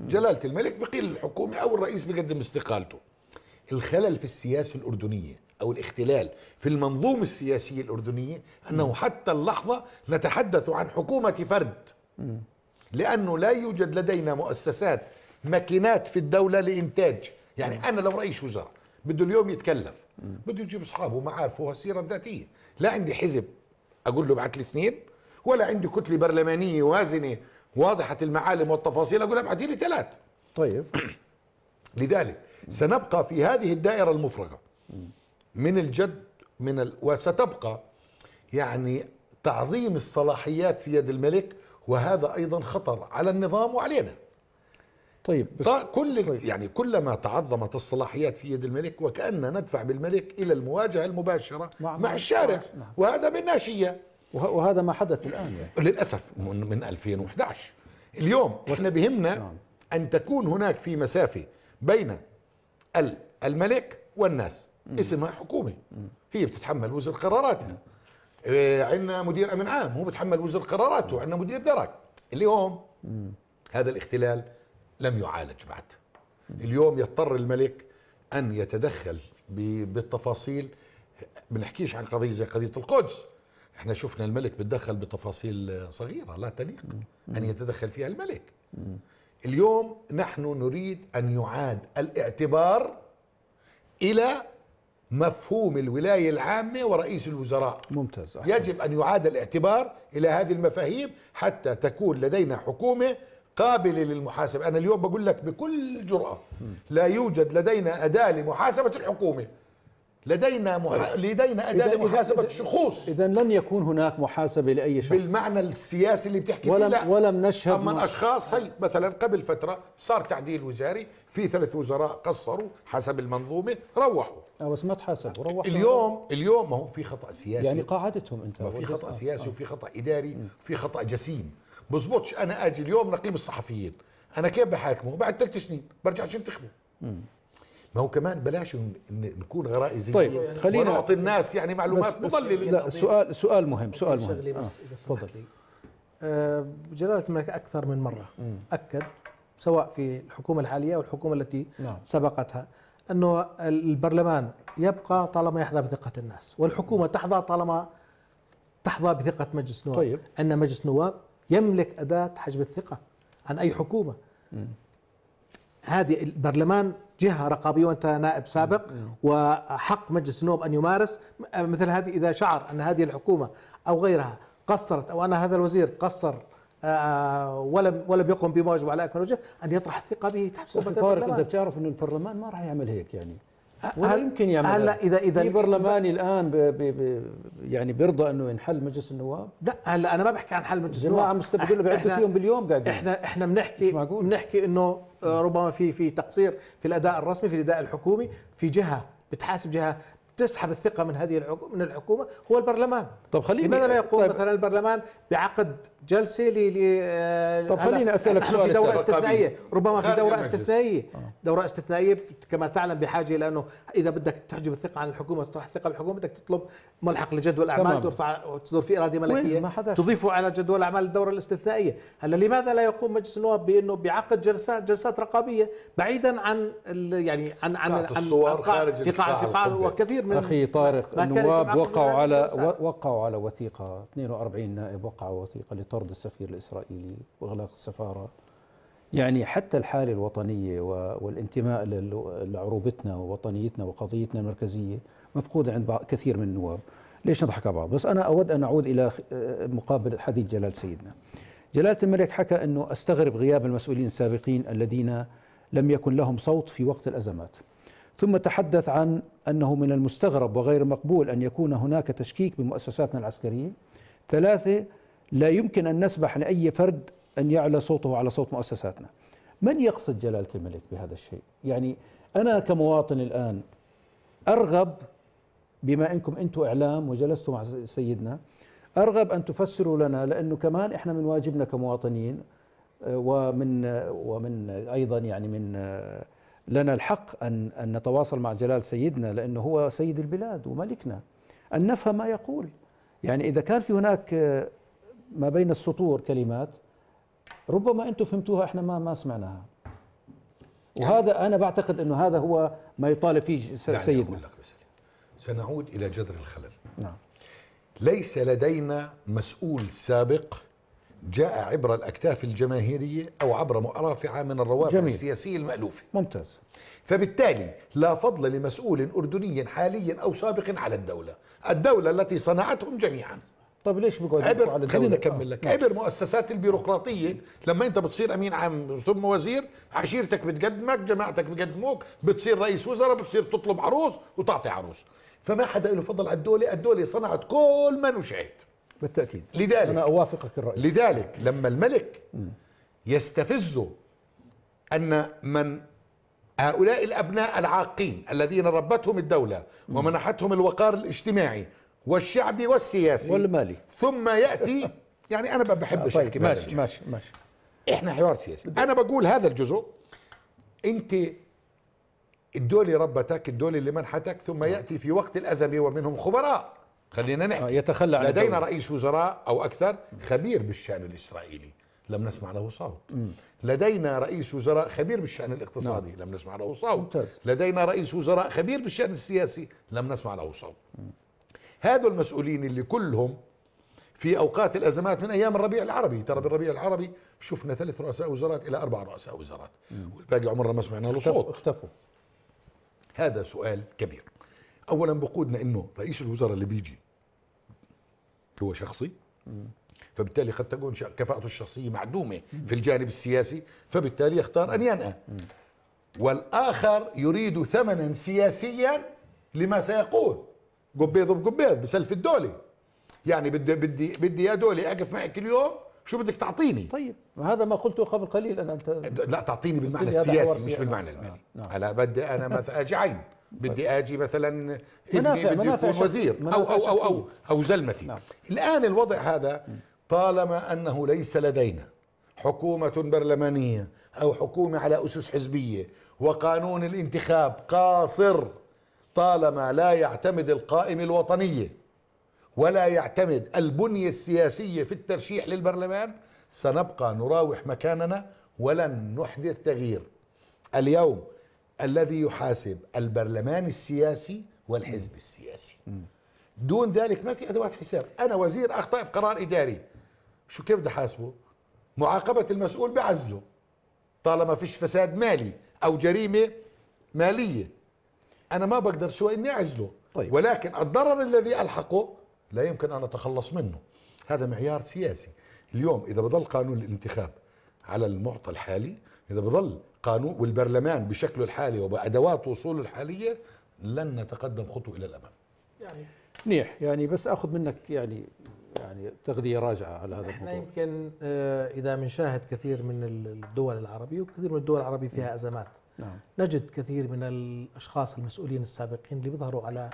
جلاله الملك بقيل الحكومه او الرئيس بقدم استقالته الخلل في السياسه الاردنيه او الاختلال في المنظومه السياسيه الاردنيه انه حتى اللحظه نتحدث عن حكومه فرد لانه لا يوجد لدينا مؤسسات ماكينات في الدوله لانتاج يعني انا لو رئيس وزراء بده اليوم يتكلف بده يجيب اصحابه ومعارفه وسيره ذاتيه لا عندي حزب اقول له ابعث لي اثنين ولا عندي كتله برلمانيه وازنه واضحه المعالم والتفاصيل اقول ابعث لي ثلاث طيب لذلك سنبقى في هذه الدائره المفرغه من الجد من ال... وستبقى يعني تعظيم الصلاحيات في يد الملك وهذا أيضا خطر على النظام وعلينا طيب كل طيب. يعني كلما تعظمت الصلاحيات في يد الملك وكأننا ندفع بالملك إلى المواجهة المباشرة مع, مع الشارع نعم. وهذا بالناشية وهذا ما حدث الآن يعني. للأسف من, من 2011 اليوم احنا بهمنا نعم. أن تكون هناك في مسافة بين الملك والناس اسمها حكومة هي بتتحمل وزر قراراتها إيه، عندنا مدير امن عام هو بتحمل وزير قراراته عندنا مدير درك اليوم هذا الاختلال لم يعالج بعد اليوم يضطر الملك ان يتدخل بالتفاصيل بنحكيش عن قضيه زي قضيه القدس احنا شفنا الملك بتدخل بتفاصيل صغيره لا تليق ان يتدخل فيها الملك اليوم نحن نريد ان يعاد الاعتبار الى مفهوم الولاية العامة ورئيس الوزراء ممتاز أحسن. يجب أن يعاد الاعتبار إلى هذه المفاهيم حتى تكون لدينا حكومة قابلة للمحاسبة أنا اليوم بقول لك بكل جرأة لا يوجد لدينا أداة لمحاسبة الحكومة لدينا مح... طيب. لدينا اداه لمحاسبه الشخوص اذا لن يكون هناك محاسبه لاي شخص بالمعنى السياسي اللي بتحكي ولم فيه لا ولم نشهد اما م... الاشخاص هي مثلا قبل فتره صار تعديل وزاري في ثلاث وزراء قصروا حسب المنظومه روحوا آه، بس ما تحاسبوا روحوا اليوم اليوم ما هو في خطا سياسي يعني قاعدتهم انت ما في خطا آه، سياسي آه. وفي خطا اداري وفي خطا جسيم بزبطش انا اجي اليوم نقيب الصحفيين انا كيف بحاكمه بعد ثلاث سنين برجع انتخبه ما هو كمان بلاش نكون غرائزيين طيب يعني خلينا ونعطي الناس يعني معلومات مضلله لا سؤال سؤال مهم سؤال مهم شغلي بس آه. اذا آه جلاله الملك اكثر من مره مم. اكد سواء في الحكومة الحالية أو الحكومة التي نعم. سبقتها أنه البرلمان يبقى طالما يحظى بثقة الناس والحكومة تحظى طالما تحظى بثقة مجلس نواب طيب. أن مجلس نواب يملك أداة حجب الثقة عن أي حكومة هذه البرلمان جهة رقابية وأنت نائب سابق وحق مجلس النواب أن يمارس مثل هذه إذا شعر أن هذه الحكومة أو غيرها قصرت أو أن هذا الوزير قصر آه، ولم ولم يقم بما يجب على اكمل وجه ان يطرح الثقه به تحت طارق انت بتعرف انه البرلمان ما راح يعمل هيك يعني آه، ولا يمكن يعمل هلا اذا اذا في برلماني الان بي بي يعني بيرضى انه ينحل مجلس النواب لا هلا انا ما بحكي عن حل مجلس النواب جماعه مستبدلين بيعدوا فيهم باليوم قاعدين احنا احنا بنحكي بنحكي انه آه، ربما في في تقصير في الاداء الرسمي في الاداء الحكومي في جهه بتحاسب جهه تسحب الثقه من هذه من الحكومه هو البرلمان طب خليني لماذا لا طيب يقوم طيب مثلا البرلمان بعقد جلسه ل آه، طب خليني اسالك سؤال في دوره طيب. استثنائيه ربما في دوره استثنائيه آه. دوره استثنائيه كما تعلم بحاجه لانه اذا بدك تحجب الثقه عن الحكومه تطرح الثقه بالحكومه بدك تطلب ملحق لجدول اعمال ترفع تصدر فيه اراده ملكيه تضيفه على جدول اعمال الدوره الاستثنائيه هلا لماذا لا يقوم مجلس النواب بانه بعقد جلسات جلسات رقابيه بعيدا عن يعني عن عن, عن, عن, عن, عن, عن, عن, عن, عن, من اخي طارق النواب وقعوا على وقعوا على وثيقه 42 نائب وقعوا وثيقه لطرد السفير الاسرائيلي واغلاق السفاره يعني حتى الحاله الوطنيه والانتماء لعروبتنا ووطنيتنا وقضيتنا المركزيه مفقوده عند كثير من النواب ليش نضحك على بعض بس انا اود ان اعود الى مقابل حديث جلال سيدنا جلاله الملك حكى انه استغرب غياب المسؤولين السابقين الذين لم يكن لهم صوت في وقت الازمات ثم تحدث عن أنه من المستغرب وغير مقبول أن يكون هناك تشكيك بمؤسساتنا العسكرية ثلاثة لا يمكن أن نسمح لأي فرد أن يعلى صوته على صوت مؤسساتنا من يقصد جلالة الملك بهذا الشيء يعني أنا كمواطن الآن أرغب بما أنكم أنتم إعلام وجلستوا مع سيدنا أرغب أن تفسروا لنا لأنه كمان إحنا من واجبنا كمواطنين آه، ومن آه، ومن آه، أيضا يعني من لنا الحق أن, أن نتواصل مع جلال سيدنا لأنه هو سيد البلاد وملكنا أن نفهم ما يقول يعني إذا كان في هناك ما بين السطور كلمات ربما أنتم فهمتوها إحنا ما, ما سمعناها وهذا أنا بعتقد أنه هذا هو ما يطالب فيه سيدنا أقول لك سنعود إلى جذر الخلل نعم ليس لدينا مسؤول سابق جاء عبر الأكتاف الجماهيرية أو عبر رافعة من الروافع جميل. السياسية المألوفة ممتاز فبالتالي لا فضل لمسؤول أردني حالي أو سابق على الدولة الدولة التي صنعتهم جميعا طب ليش بقعد عبر على خليني نكمل لك آه. نعم. عبر مؤسسات البيروقراطيه لما انت بتصير امين عام ثم وزير عشيرتك بتقدمك جماعتك بتقدموك بتصير رئيس وزراء بتصير تطلب عروس وتعطي عروس فما حدا له فضل على الدوله الدوله صنعت كل ما نشأت بالتاكيد لذلك انا اوافقك الراي لذلك لما الملك يستفزه ان من هؤلاء الابناء العاقين الذين ربتهم الدوله ومنحتهم الوقار الاجتماعي والشعبي والسياسي والمالي ثم ياتي يعني انا ما بحبش احكي طيب ماشي, ماشي ماشي ماشي احنا حوار سياسي انا بقول هذا الجزء انت الدولة ربتك الدولة اللي منحتك ثم ياتي في وقت الازمه ومنهم خبراء خلينا نحكي آه، يتخلى عن لدينا الدولة. رئيس وزراء او اكثر خبير بالشان الاسرائيلي لم نسمع له صوت م. لدينا رئيس وزراء خبير بالشأن الاقتصادي نعم. لم نسمع له صوت ممتاز. لدينا رئيس وزراء خبير بالشأن السياسي لم نسمع له صوت هذا المسؤولين اللي كلهم في أوقات الأزمات من أيام الربيع العربي ترى بالربيع العربي شفنا ثلاث رؤساء وزارات إلى أربع رؤساء وزارات والباقي عمرنا ما سمعنا له صوت اختفوا هذا سؤال كبير اولا بقودنا انه رئيس الوزراء اللي بيجي هو شخصي فبالتالي قد تكون كفاءته الشخصيه معدومه في الجانب السياسي فبالتالي يختار ان ينأى والاخر يريد ثمنا سياسيا لما سيقول قبيض بقبيض بسلف الدوله يعني بدي بدي بدي يا دولي اقف معك اليوم شو بدك تعطيني طيب هذا ما قلته قبل قليل انا انت لا تعطيني بالمعنى السياسي مش بالمعنى المالي انا آه، آه. بدي انا مثلا اجي عين بدي طيب. اجي مثلا منافع ابني بدي يكون وزير أو, أو, أو, أو, أو زلمتي نعم. الآن الوضع هذا طالما أنه ليس لدينا حكومة برلمانية أو حكومة على أسس حزبية وقانون الانتخاب قاصر طالما لا يعتمد القائمة الوطنية ولا يعتمد البنية السياسية في الترشيح للبرلمان سنبقى نراوح مكاننا ولن نحدث تغيير اليوم الذي يحاسب البرلمان السياسي والحزب السياسي دون ذلك ما في ادوات حساب انا وزير اخطا بقرار اداري شو كيف بدي احاسبه معاقبه المسؤول بعزله طالما فيش فساد مالي او جريمه ماليه انا ما بقدر سوى اني اعزله طيب. ولكن الضرر الذي الحقه لا يمكن ان اتخلص منه هذا معيار سياسي اليوم اذا بضل قانون الانتخاب على المعطى الحالي اذا بضل قانون والبرلمان بشكله الحالي وبأدوات وصوله الحالية لن نتقدم خطوة إلى الأمام يعني منيح يعني بس أخذ منك يعني يعني تغذية راجعة على هذا الموضوع يمكن آه، إذا بنشاهد كثير من الدول العربية وكثير من الدول العربية فيها أزمات نعم. نجد كثير من الأشخاص المسؤولين السابقين اللي بيظهروا على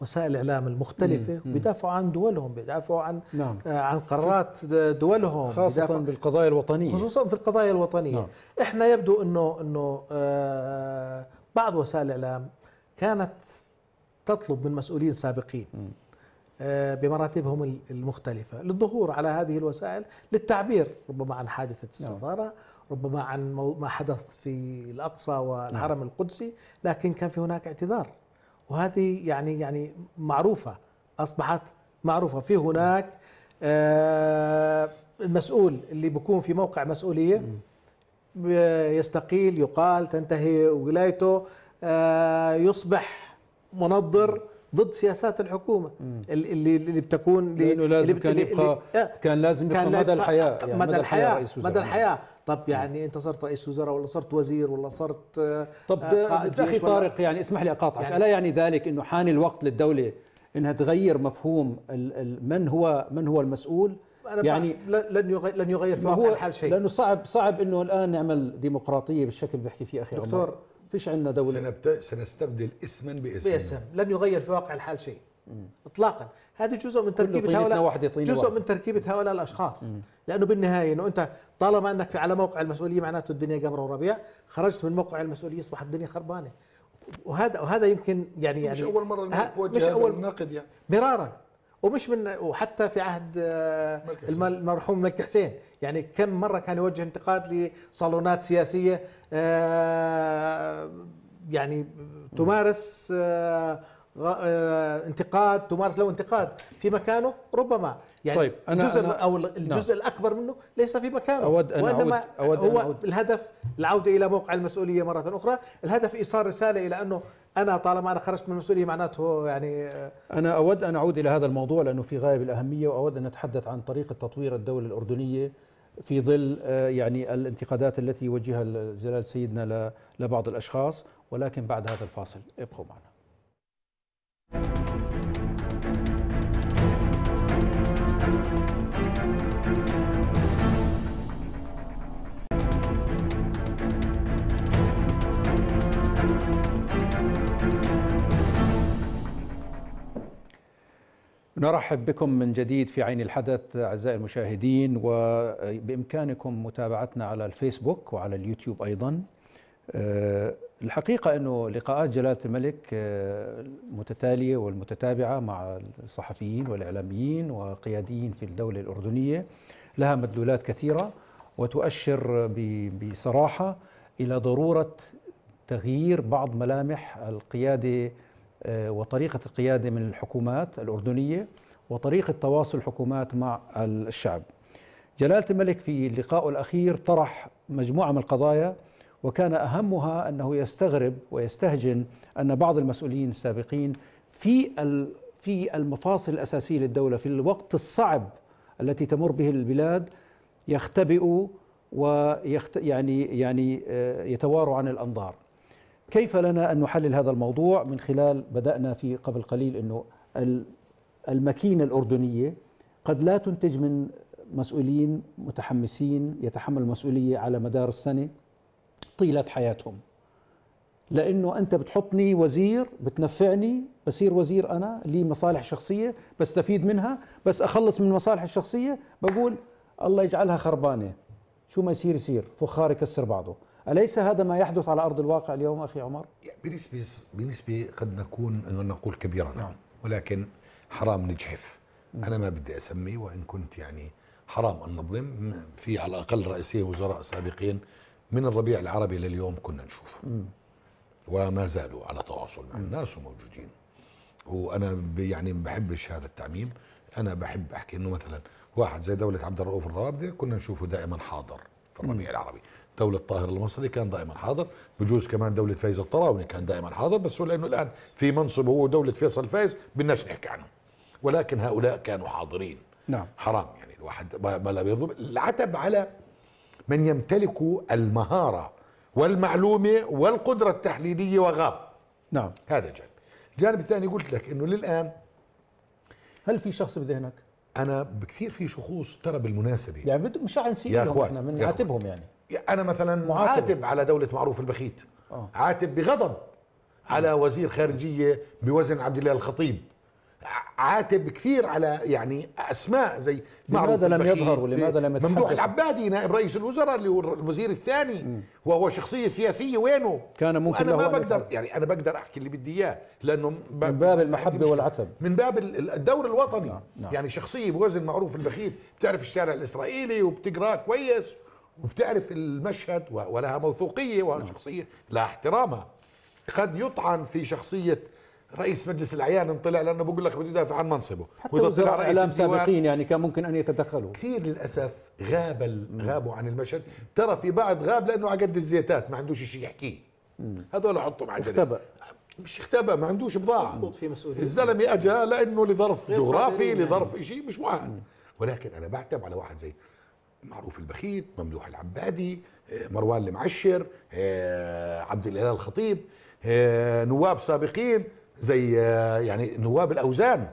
وسائل الاعلام المختلفه بيدافعوا عن دولهم بيدافعوا عن نعم. آه عن قرارات دولهم خاصه بالقضايا الوطنيه خصوصا في القضايا الوطنيه نعم. احنا يبدو انه انه آه بعض وسائل الاعلام كانت تطلب من مسؤولين سابقين آه، بمراتبهم المختلفة للظهور على هذه الوسائل للتعبير ربما عن حادثة نعم. السفارة نعم. ربما عن ما حدث في الأقصى والحرم نعم. القدسي لكن كان في هناك اعتذار وهذه يعني يعني معروفه اصبحت معروفه في هناك آه المسؤول اللي بيكون في موقع مسؤوليه يستقيل يقال تنتهي ولايته آه يصبح منظر ضد سياسات الحكومه اللي اللي بتكون لانه لازم اللي كان يبقى آه، كان لازم يبقى مدى الحياه يعني مدى الحياه مدى الحياه طب نعم. يعني انت صرت رئيس وزراء ولا صرت وزير ولا صرت آه، طب آه، اخي طارق يعني اسمح لي اقاطعك يعني الا يعني ذلك انه حان الوقت للدوله انها تغير مفهوم من هو من هو المسؤول أنا يعني لن يغير لن يغير في واقع الحال شيء لانه صعب صعب انه الان نعمل ديمقراطيه بالشكل اللي بحكي فيه اخي دكتور عمر فيش عندنا دوله سنبت... سنستبدل اسما باسم باسم لن يغير في واقع الحال شيء اطلاقا هذا جزء من تركيبه هؤلاء جزء من تركيبه هؤلاء الاشخاص لانه بالنهايه انه انت طالما انك على موقع المسؤوليه معناته الدنيا قمر وربيع خرجت من موقع المسؤوليه اصبحت الدنيا خربانه وهذا وهذا يمكن يعني يعني مش اول مره مش اول ناقد يعني مرارا ومش من وحتى في عهد آه، المرحوم الملك حسين يعني كم مره كان يوجه انتقاد لصالونات سياسيه آه، يعني تمارس آه، آه، انتقاد تمارس له انتقاد في مكانه ربما يعني طيب أنا الجزء أنا او نعم. الجزء نعم. الاكبر منه ليس في مكانه أود أنا وانما أود هو أن الهدف العوده الى موقع المسؤوليه مره اخرى، الهدف ايصال رساله الى انه انا طالما انا خرجت من المسؤوليه معناته يعني آه، انا اود ان اعود الى هذا الموضوع لانه في غايه الاهميه واود ان اتحدث عن طريقه تطوير الدوله الاردنيه في ظل آه، يعني الانتقادات التي يوجهها جلال سيدنا لبعض الاشخاص ولكن بعد هذا الفاصل ابقوا معنا نرحب بكم من جديد في عين الحدث أعزائي المشاهدين وبإمكانكم متابعتنا على الفيسبوك وعلى اليوتيوب أيضا آه، الحقيقة أنه لقاءات جلالة الملك المتتالية آه، والمتتابعة مع الصحفيين والإعلاميين وقياديين في الدولة الأردنية لها مدلولات كثيرة وتؤشر بصراحة إلى ضرورة تغيير بعض ملامح القيادة آه، وطريقة القيادة من الحكومات الأردنية وطريقة تواصل الحكومات مع الشعب جلالة الملك في لقائه الأخير طرح مجموعة من القضايا وكان أهمها أنه يستغرب ويستهجن أن بعض المسؤولين السابقين في في المفاصل الأساسية للدولة في الوقت الصعب التي تمر به البلاد يختبئوا ويخت يعني يعني آه، يتواروا عن الأنظار كيف لنا أن نحلل هذا الموضوع من خلال بدأنا في قبل قليل أنه الماكينة الأردنية قد لا تنتج من مسؤولين متحمسين يتحمل المسؤولية على مدار السنة طيلة حياتهم لأنه أنت بتحطني وزير بتنفعني بصير وزير أنا لي مصالح شخصية بستفيد منها بس أخلص من المصالح الشخصية بقول الله يجعلها خربانة شو ما يصير يصير فخار يكسر بعضه أليس هذا ما يحدث على أرض الواقع اليوم أخي عمر؟ بنسبة بنسبة قد نكون نقول كبيرة نعم ولكن حرام نجحف أنا ما بدي أسمي وإن كنت يعني حرام أن نظلم في على الأقل رئيسي وزراء سابقين من الربيع العربي لليوم كنا نشوفهم وما زالوا على تواصل مع الناس وموجودين وأنا يعني ما بحبش هذا التعميم أنا بحب أحكي إنه مثلا واحد زي دولة عبد الرؤوف الرابدة كنا نشوفه دائما حاضر في الربيع العربي دولة طاهر المصري كان دائما حاضر بجوز كمان دولة فايز الطراوني كان دائما حاضر بس هو لأنه الآن في منصب هو دولة فيصل فايز بدناش نحكي عنه ولكن هؤلاء كانوا حاضرين نعم حرام يعني الواحد ما لا بيظلم العتب على من يمتلك المهارة والمعلومة والقدرة التحليلية وغاب نعم هذا جانب الجانب الثاني قلت لك انه للان هل في شخص بذهنك؟ انا بكثير في شخوص ترى بالمناسبه يعني مش عم نسيبهم احنا بنعاتبهم يعني انا مثلا معاتب. عاتب على دوله معروف البخيت أوه. عاتب بغضب على وزير خارجيه بوزن عبد الله الخطيب عاتب كثير على يعني اسماء زي لماذا لم يظهر ولماذا لم يتحدث ممدوح العبادي نائب رئيس الوزراء اللي هو الوزير الثاني م. وهو شخصيه سياسيه وينه؟ كان ممكن انا ما بقدر يعني انا بقدر احكي اللي بدي اياه لانه من باب المحبه والعتب من باب الدور الوطني نعم. نعم. يعني شخصيه بوزن معروف البخيت بتعرف الشارع الاسرائيلي وبتقراه كويس وبتعرف المشهد ولها موثوقيه وشخصيه نعم. لها احترامها قد يطعن في شخصيه رئيس مجلس الاعيان طلع لانه بقول لك بده يدافع عن منصبه حتى وزراء اعلام سابقين يعني كان ممكن ان يتدخلوا كثير للاسف غاب غابوا عن المشهد ترى في بعض غاب لانه على قد الزيتات ما عندوش شيء يحكيه هذول حطهم على اختبى مش اختبأ ما عندوش بضاعة في مسؤولية الزلمة أجا لأنه لظرف جغرافي لظرف شيء مش واحد ولكن أنا بعتب على واحد زي معروف البخيت ممدوح العبادي آه، مروان المعشر آه، عبد الاله الخطيب آه، نواب سابقين زي يعني نواب الاوزان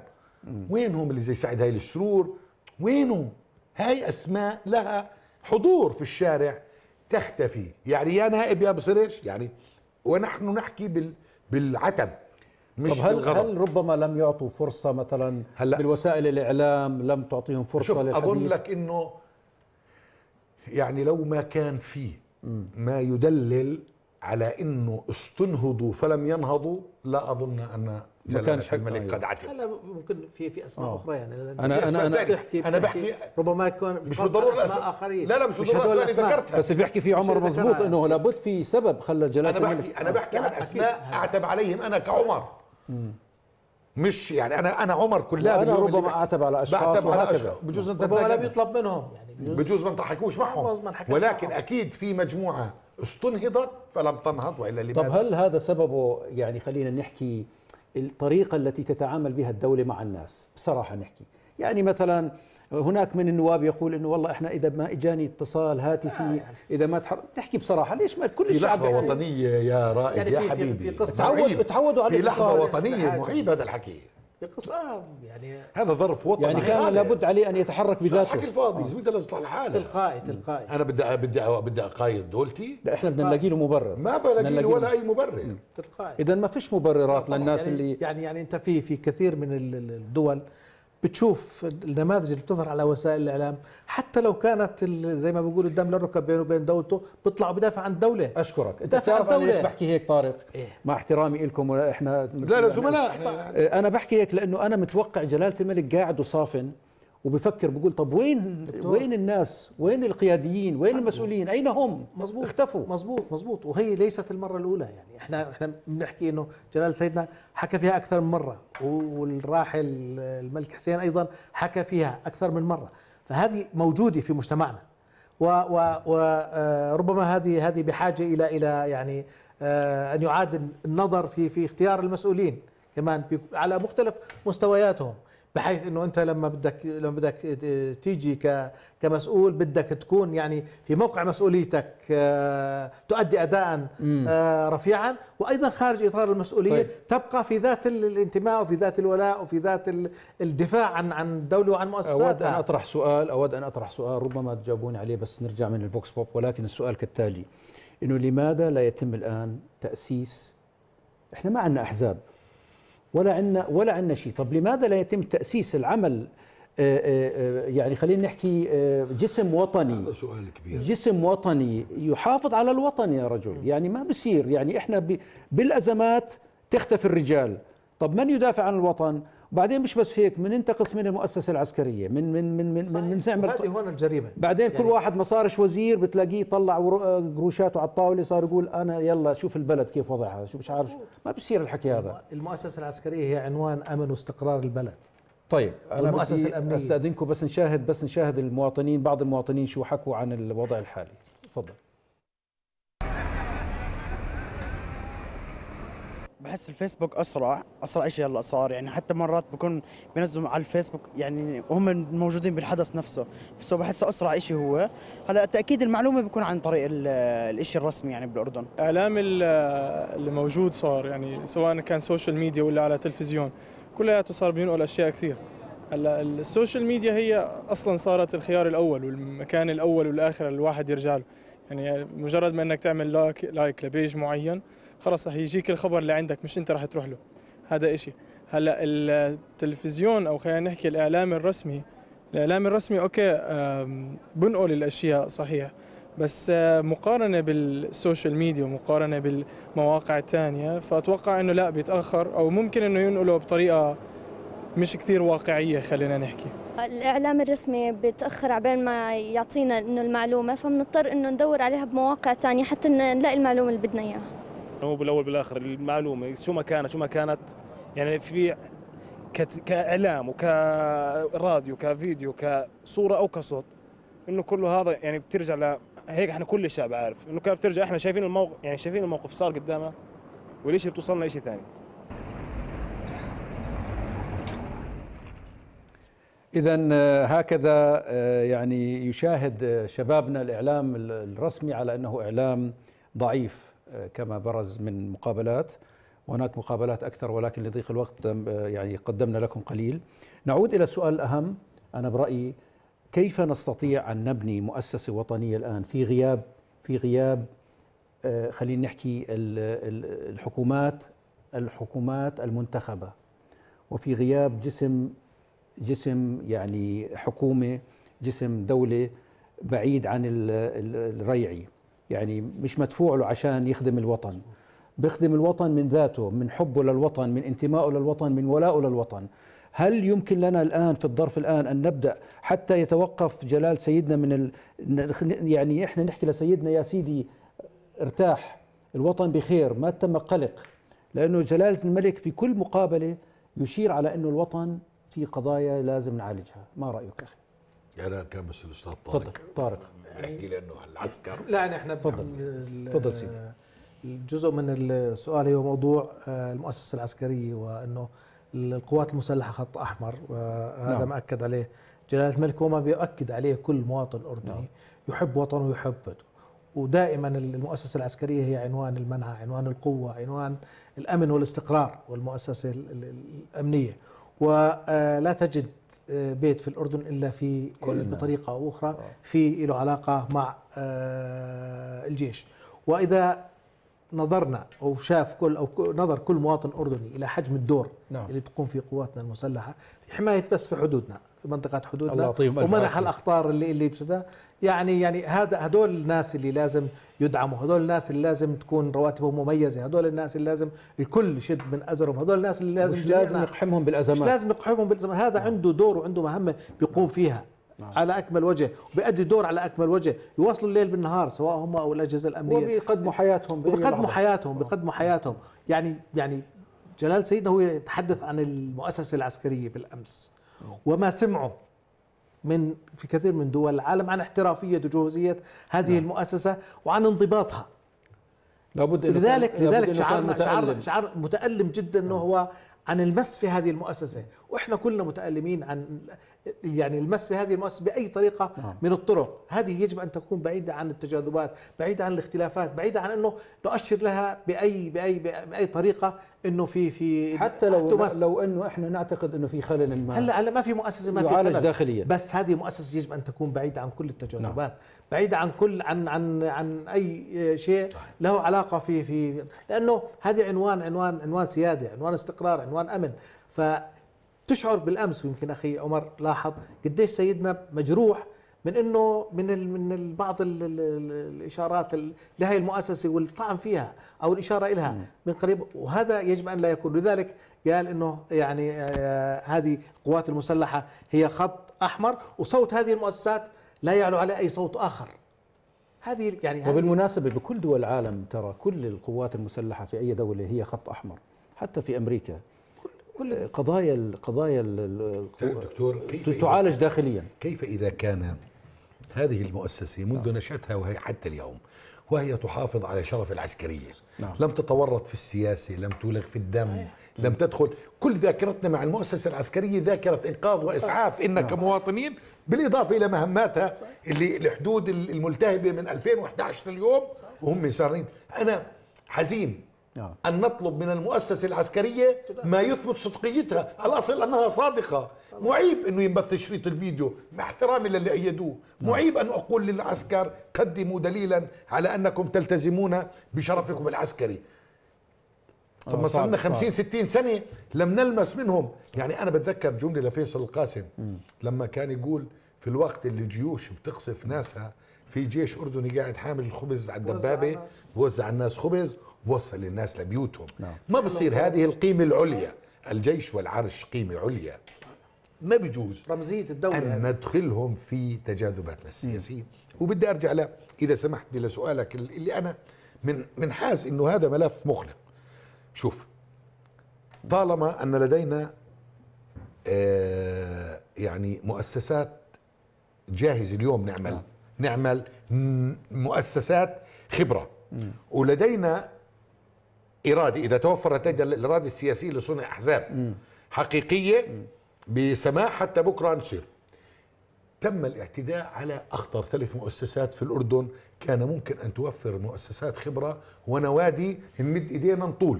وينهم اللي زي سعد هايل السرور وينهم هاي اسماء لها حضور في الشارع تختفي يعني يا نائب يا بصيرش يعني ونحن نحكي بال بالعتب مش طب هل بالغضب. هل ربما لم يعطوا فرصه مثلا هلا بالوسائل الاعلام لم تعطيهم فرصه شوف اظن لك انه يعني لو ما كان فيه ما يدلل على انه استنهضوا فلم ينهضوا لا اظن ان ما الملك قد عتب هلا ممكن في في اسماء أوه. اخرى يعني انا انا انا أنا, بحكي انا بحكي ربما يكون مش بالضروره اسماء, اخرين لا لا مش بالضروره الاسماء ذكرتها بس بيحكي في عمر مضبوط انه لابد في سبب خلى جلاله انا بحكي انا بحكي عن آه. اسماء اعتب عليهم انا كعمر مش يعني انا انا عمر كلها انا ربما اعتب على اشخاص بعتب على اشخاص بجوز انت ربما لم منهم يعني بجوز ما نضحكوش معهم ولكن معهم. اكيد في مجموعه استنهضت فلم تنهض والا لماذا طب هل هذا سببه يعني خلينا نحكي الطريقه التي تتعامل بها الدوله مع الناس بصراحه نحكي يعني مثلا هناك من النواب يقول انه والله احنا اذا ما اجاني اتصال هاتفي اذا ما تحر... تحكي بصراحه ليش ما كل الشعب لحظه يعني؟ وطنيه يا رائد يعني يا حبيبي في, في, في تعودوا على في لحظه وطنيه معيب هذا الحكي يعني هذا ظرف وطني يعني كان خالص. لابد عليه ان يتحرك بذاته حكي الفاضي زميلي لازم يطلع لحاله تلقائي تلقائي انا بدي بدي بدي اقايض دولتي لا احنا بدنا نلاقي له مبرر ما بلاقي ولا اي مبرر تلقائي اذا ما فيش مبررات للناس يعني اللي يعني يعني انت في في كثير من الدول بتشوف النماذج اللي بتظهر على وسائل الاعلام حتى لو كانت زي ما بيقولوا الدم للركب بينه وبين دولته بيطلع بدافع عن الدوله اشكرك انت بتعرف انا ليش بحكي هيك طارق إيه؟ مع احترامي لكم احنا لا لا زملاء انا بحكي هيك لانه انا متوقع جلاله الملك قاعد وصافن وبفكر بقول طب وين دكتور. وين الناس وين القياديين وين المسؤولين اين هم مزبوط اختفوا مزبوط مزبوط وهي ليست المره الاولى يعني احنا احنا بنحكي انه جلال سيدنا حكى فيها اكثر من مره والراحل الملك حسين ايضا حكى فيها اكثر من مره فهذه موجوده في مجتمعنا وربما آه، هذه هذه بحاجه الى الى يعني آه، ان يعاد النظر في في اختيار المسؤولين كمان على مختلف مستوياتهم بحيث انه انت لما بدك لما بدك تيجي كمسؤول بدك تكون يعني في موقع مسؤوليتك آه، تؤدي اداء آه، رفيعا وايضا خارج اطار المسؤوليه طيب. تبقى في ذات الانتماء وفي ذات الولاء وفي ذات الدفاع عن عن الدوله وعن مؤسساتها اود ان اطرح سؤال اود ان اطرح سؤال ربما تجاوبوني عليه بس نرجع من البوكس بوب ولكن السؤال كالتالي انه لماذا لا يتم الان تاسيس احنا ما عندنا احزاب ولا عندنا ولا عندنا شيء طب لماذا لا يتم تاسيس العمل آه، آه، آه، يعني خلينا نحكي جسم وطني هذا سؤال كبير جسم وطني يحافظ على الوطن يا رجل يعني ما بصير يعني احنا بالازمات تختفي الرجال طب من يدافع عن الوطن بعدين مش بس هيك بننتقص من, من المؤسسه العسكريه من من من من من, من نعمل هذه هون الجريمه بعدين يعني كل واحد ما صارش وزير بتلاقيه طلع قروشاته على الطاوله صار يقول انا يلا شوف البلد كيف وضعها شو مش عارف شو. ما بصير الحكي هذا المؤسسه العسكريه هي عنوان امن واستقرار البلد طيب المؤسسه الامنيه استاذنكم بس نشاهد بس نشاهد المواطنين بعض المواطنين شو حكوا عن الوضع الحالي تفضل بحس الفيسبوك اسرع اسرع شيء هلا صار يعني حتى مرات بكون بينزلوا على الفيسبوك يعني وهم موجودين بالحدث نفسه فسو بحسه اسرع شيء هو هلا تاكيد المعلومه بيكون عن طريق الشيء الرسمي يعني بالاردن اعلام اللي موجود صار يعني سواء كان سوشيال ميديا ولا على تلفزيون كلياته صار بينقل اشياء كثير هلا السوشيال ميديا هي اصلا صارت الخيار الاول والمكان الاول والاخر الواحد يرجع له يعني مجرد ما انك تعمل لايك لايك لبيج معين خلص رح يجيك الخبر اللي عندك مش انت رح تروح له هذا إشي هلا التلفزيون او خلينا نحكي الاعلام الرسمي الاعلام الرسمي اوكي بنقل الاشياء صحيح بس آه، مقارنه بالسوشيال ميديا ومقارنه بالمواقع الثانيه فاتوقع انه لا بيتاخر او ممكن انه ينقله بطريقه مش كثير واقعيه خلينا نحكي الاعلام الرسمي بيتاخر عبين ما يعطينا انه المعلومه فبنضطر انه ندور عليها بمواقع ثانيه حتى نلاقي المعلومه اللي بدنا اياها هو بالاول بالاخر المعلومه شو ما كانت شو ما كانت يعني في كاعلام وكراديو كفيديو كصوره او كصوت انه كله هذا يعني بترجع ل هيك احنا كل الشعب عارف انه كان بترجع احنا شايفين الموقف يعني شايفين الموقف صار قدامنا والشيء بتوصلنا شيء ثاني إذا آه، هكذا آه، يعني يشاهد آه، شبابنا الإعلام الرسمي على أنه إعلام ضعيف كما برز من مقابلات وهناك مقابلات أكثر ولكن لضيق الوقت أه، يعني قدمنا لكم قليل نعود إلى السؤال الأهم أنا برأيي كيف نستطيع أن نبني مؤسسة وطنية الآن في غياب في غياب أه، خلينا نحكي الحكومات الحكومات المنتخبة وفي غياب جسم جسم يعني حكومة جسم دولة بعيد عن الريعي يعني مش مدفوع له عشان يخدم الوطن بيخدم الوطن من ذاته من حبه للوطن من انتمائه للوطن من ولائه للوطن هل يمكن لنا الآن في الظرف الآن أن نبدأ حتى يتوقف جلال سيدنا من ال... يعني إحنا نحكي لسيدنا يا سيدي ارتاح الوطن بخير ما تم قلق لأنه جلالة الملك في كل مقابلة يشير على أنه الوطن في قضايا لازم نعالجها ما رأيك أخي انا كان بس الاستاذ طارق طارق, طارق احكي لانه العسكر لا احنا تفضل تفضل سيدي الجزء من السؤال هو موضوع آه، المؤسسه العسكريه وانه القوات المسلحه خط احمر آه، نعم. هذا نعم. ما اكد عليه جلاله الملك وما بيؤكد عليه كل مواطن اردني نعم. يحب وطنه ويحب بلده ودائما المؤسسه العسكريه هي عنوان المنهى عنوان القوه عنوان الامن والاستقرار والمؤسسه الامنيه ولا آه، تجد آه، بيت في الأردن إلا في آه، كلنا. بطريقة أو أخرى آه. في له علاقة مع الجيش وإذا نظرنا أو شاف كل أو نظر كل مواطن أردني إلى حجم الدور نعم. اللي تقوم فيه قواتنا المسلحة في حماية بس في حدودنا في منطقه حدودنا ومنح الاخطار اللي اللي بسدها يعني يعني هذا هذول الناس اللي لازم يدعموا هذول الناس اللي لازم تكون رواتبهم مميزه هذول الناس اللي لازم الكل يشد من ازرهم هذول الناس اللي لازم مش لازم نقحمهم بالازمات مش لازم نقحمهم بالازمات هذا نعم. عنده دور وعنده مهمه بيقوم فيها نعم. على اكمل وجه وبيأدي دور على اكمل وجه يواصلوا الليل بالنهار سواء هم او الاجهزه الامنيه وبيقدموا حياتهم وبيقدموا حياتهم نعم. بيقدموا حياتهم يعني يعني جلال سيدنا هو يتحدث عن المؤسسه العسكريه بالامس وما سمعه من في كثير من دول العالم عن احترافيه وجهوزيه هذه نعم. المؤسسه وعن انضباطها لابد لذلك لابد لذلك شعار متألم. شعر متالم جدا انه نعم. هو عن المس في هذه المؤسسه واحنا كلنا متالمين عن يعني المس بهذه المؤسسه باي طريقه نعم. من الطرق، هذه يجب ان تكون بعيده عن التجاذبات، بعيده عن الاختلافات، بعيده عن انه نؤشر لها باي باي باي طريقه انه في في حتى لو تمس. لو انه احنا نعتقد انه في خلل ما هلا هلا ما في مؤسسه ما في خلل داخليا بس هذه مؤسسه يجب ان تكون بعيده عن كل التجاذبات، نعم. بعيده عن كل عن عن عن اي شيء له علاقه في في لانه هذه عنوان عنوان عنوان سياده، عنوان استقرار، عنوان امن، ف تشعر بالامس ويمكن اخي عمر لاحظ قديش سيدنا مجروح من انه من من بعض الاشارات لهي المؤسسه والطعن فيها او الاشاره لها من قريب وهذا يجب ان لا يكون لذلك قال انه يعني آه، هذه القوات المسلحه هي خط احمر وصوت هذه المؤسسات لا يعلو على اي صوت اخر هذه يعني وبالمناسبه بكل دول العالم ترى كل القوات المسلحه في اي دوله هي خط احمر حتى في امريكا كل قضايا القضايا دكتور كيف تعالج داخليا كيف اذا كان هذه المؤسسه منذ نعم. نشاتها وهي حتى اليوم وهي تحافظ على شرف العسكرية نعم. لم تتورط في السياسة لم تولغ في الدم نعم. لم تدخل كل ذاكرتنا مع المؤسسة العسكرية ذاكرة إنقاذ وإسعاف نعم. انك كمواطنين بالإضافة إلى مهماتها اللي الحدود الملتهبة من 2011 لليوم وهم صارين أنا حزين نعم. أن نطلب من المؤسسة العسكرية ما يثبت صدقيتها الأصل أنها صادقة معيب أنه ينبث شريط الفيديو مع احترامي للي أيدوه نعم. معيب أن أقول للعسكر قدموا دليلا على أنكم تلتزمون بشرفكم العسكري طب آه، ما صار لنا 50 60 سنه لم نلمس منهم يعني انا بتذكر جمله لفيصل القاسم لما كان يقول في الوقت اللي الجيوش بتقصف ناسها في جيش اردني قاعد حامل الخبز على الدبابه بوزع على الناس خبز وصل الناس لبيوتهم نعم. ما بصير هذه القيمة العليا الجيش والعرش قيمة عليا ما بيجوز رمزية الدولة أن ندخلهم في تجاذباتنا السياسية وبدي أرجع لا إذا سمحت لي لسؤالك اللي أنا من من حاس أنه هذا ملف مقلق شوف طالما أن لدينا آه يعني مؤسسات جاهز اليوم نعمل نعم. نعمل مؤسسات خبرة ولدينا ارادي إذا توفرت الإرادة السياسية لصنع أحزاب حقيقية بسماح حتى بكرة نصير تم الاعتداء على أخطر ثلاث مؤسسات في الأردن كان ممكن أن توفر مؤسسات خبرة ونوادي نمد إيدينا نطول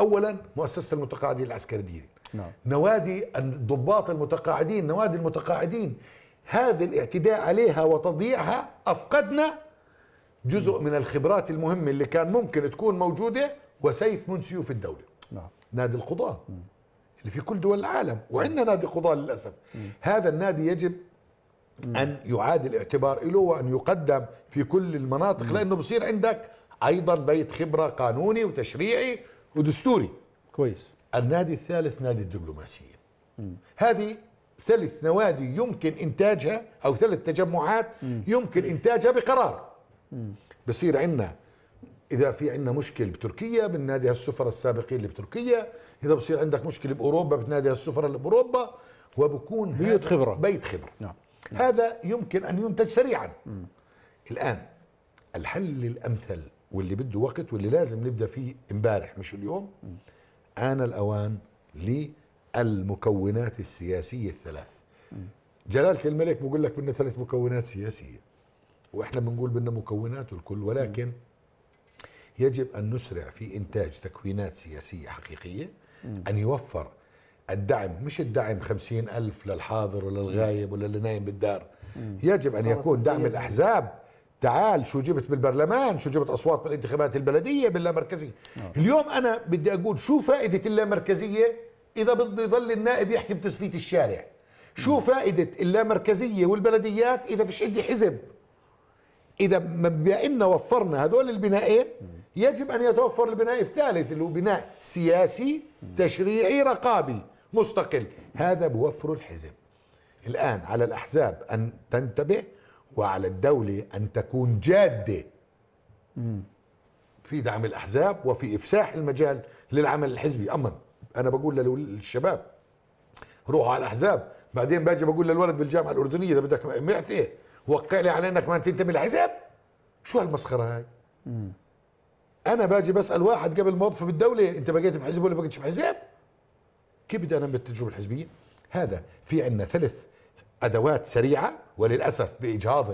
أولا مؤسسة المتقاعدين العسكريين نعم. نوادي الضباط المتقاعدين نوادي المتقاعدين هذا الاعتداء عليها وتضييعها أفقدنا جزء من الخبرات المهمه اللي كان ممكن تكون موجوده وسيف من سيوف الدوله نعم نادي القضاه اللي في كل دول العالم وعندنا نادي قضاه للاسف هذا النادي يجب ان يعاد الاعتبار له وان يقدم في كل المناطق لانه بصير عندك ايضا بيت خبره قانوني وتشريعي ودستوري كويس النادي الثالث نادي الدبلوماسيه هذه ثلاث نوادي يمكن انتاجها او ثلاث تجمعات يمكن انتاجها بقرار بصير عندنا اذا في عندنا مشكل بتركيا بالنادي هالسفراء السابقين اللي بتركيا اذا بصير عندك مشكله باوروبا بتنادي هالسفراء اللي باوروبا وبكون بيت خبره بيت خبره نعم. هذا يمكن ان ينتج سريعا م. الان الحل الامثل واللي بده وقت واللي لازم نبدا فيه امبارح مش اليوم م. آن الأوان للمكونات السياسية الثلاث جلالة الملك بقول لك بدنا ثلاث مكونات سياسية واحنا بنقول بان مكوناته الكل ولكن يجب ان نسرع في انتاج تكوينات سياسيه حقيقيه ان يوفر الدعم مش الدعم خمسين ألف للحاضر ولا الغايب ولا اللي نايم بالدار يجب أن يكون دعم الأحزاب تعال شو جبت بالبرلمان شو جبت أصوات بالانتخابات البلدية باللامركزية نعم. اليوم أنا بدي أقول شو فائدة اللامركزية إذا بده يظل النائب يحكي بتصفية الشارع شو فائدة اللامركزية والبلديات إذا فيش عندي حزب اذا بما ان وفرنا هذول البنائين يجب ان يتوفر البناء الثالث اللي هو بناء سياسي تشريعي رقابي مستقل هذا بوفر الحزب الان على الاحزاب ان تنتبه وعلى الدوله ان تكون جاده في دعم الاحزاب وفي افساح المجال للعمل الحزبي اما انا بقول للشباب روحوا على الاحزاب بعدين باجي بقول للولد بالجامعه الاردنيه اذا بدك معت وقع لي على انك ما تنتمي للحزب شو هالمسخره هاي مم. انا باجي بسال واحد قبل موظف بالدوله انت بقيت بحزب ولا بقيتش بحزب كيف بدي انمي التجربه الحزبيه هذا في عندنا ثلاث ادوات سريعه وللاسف باجهاض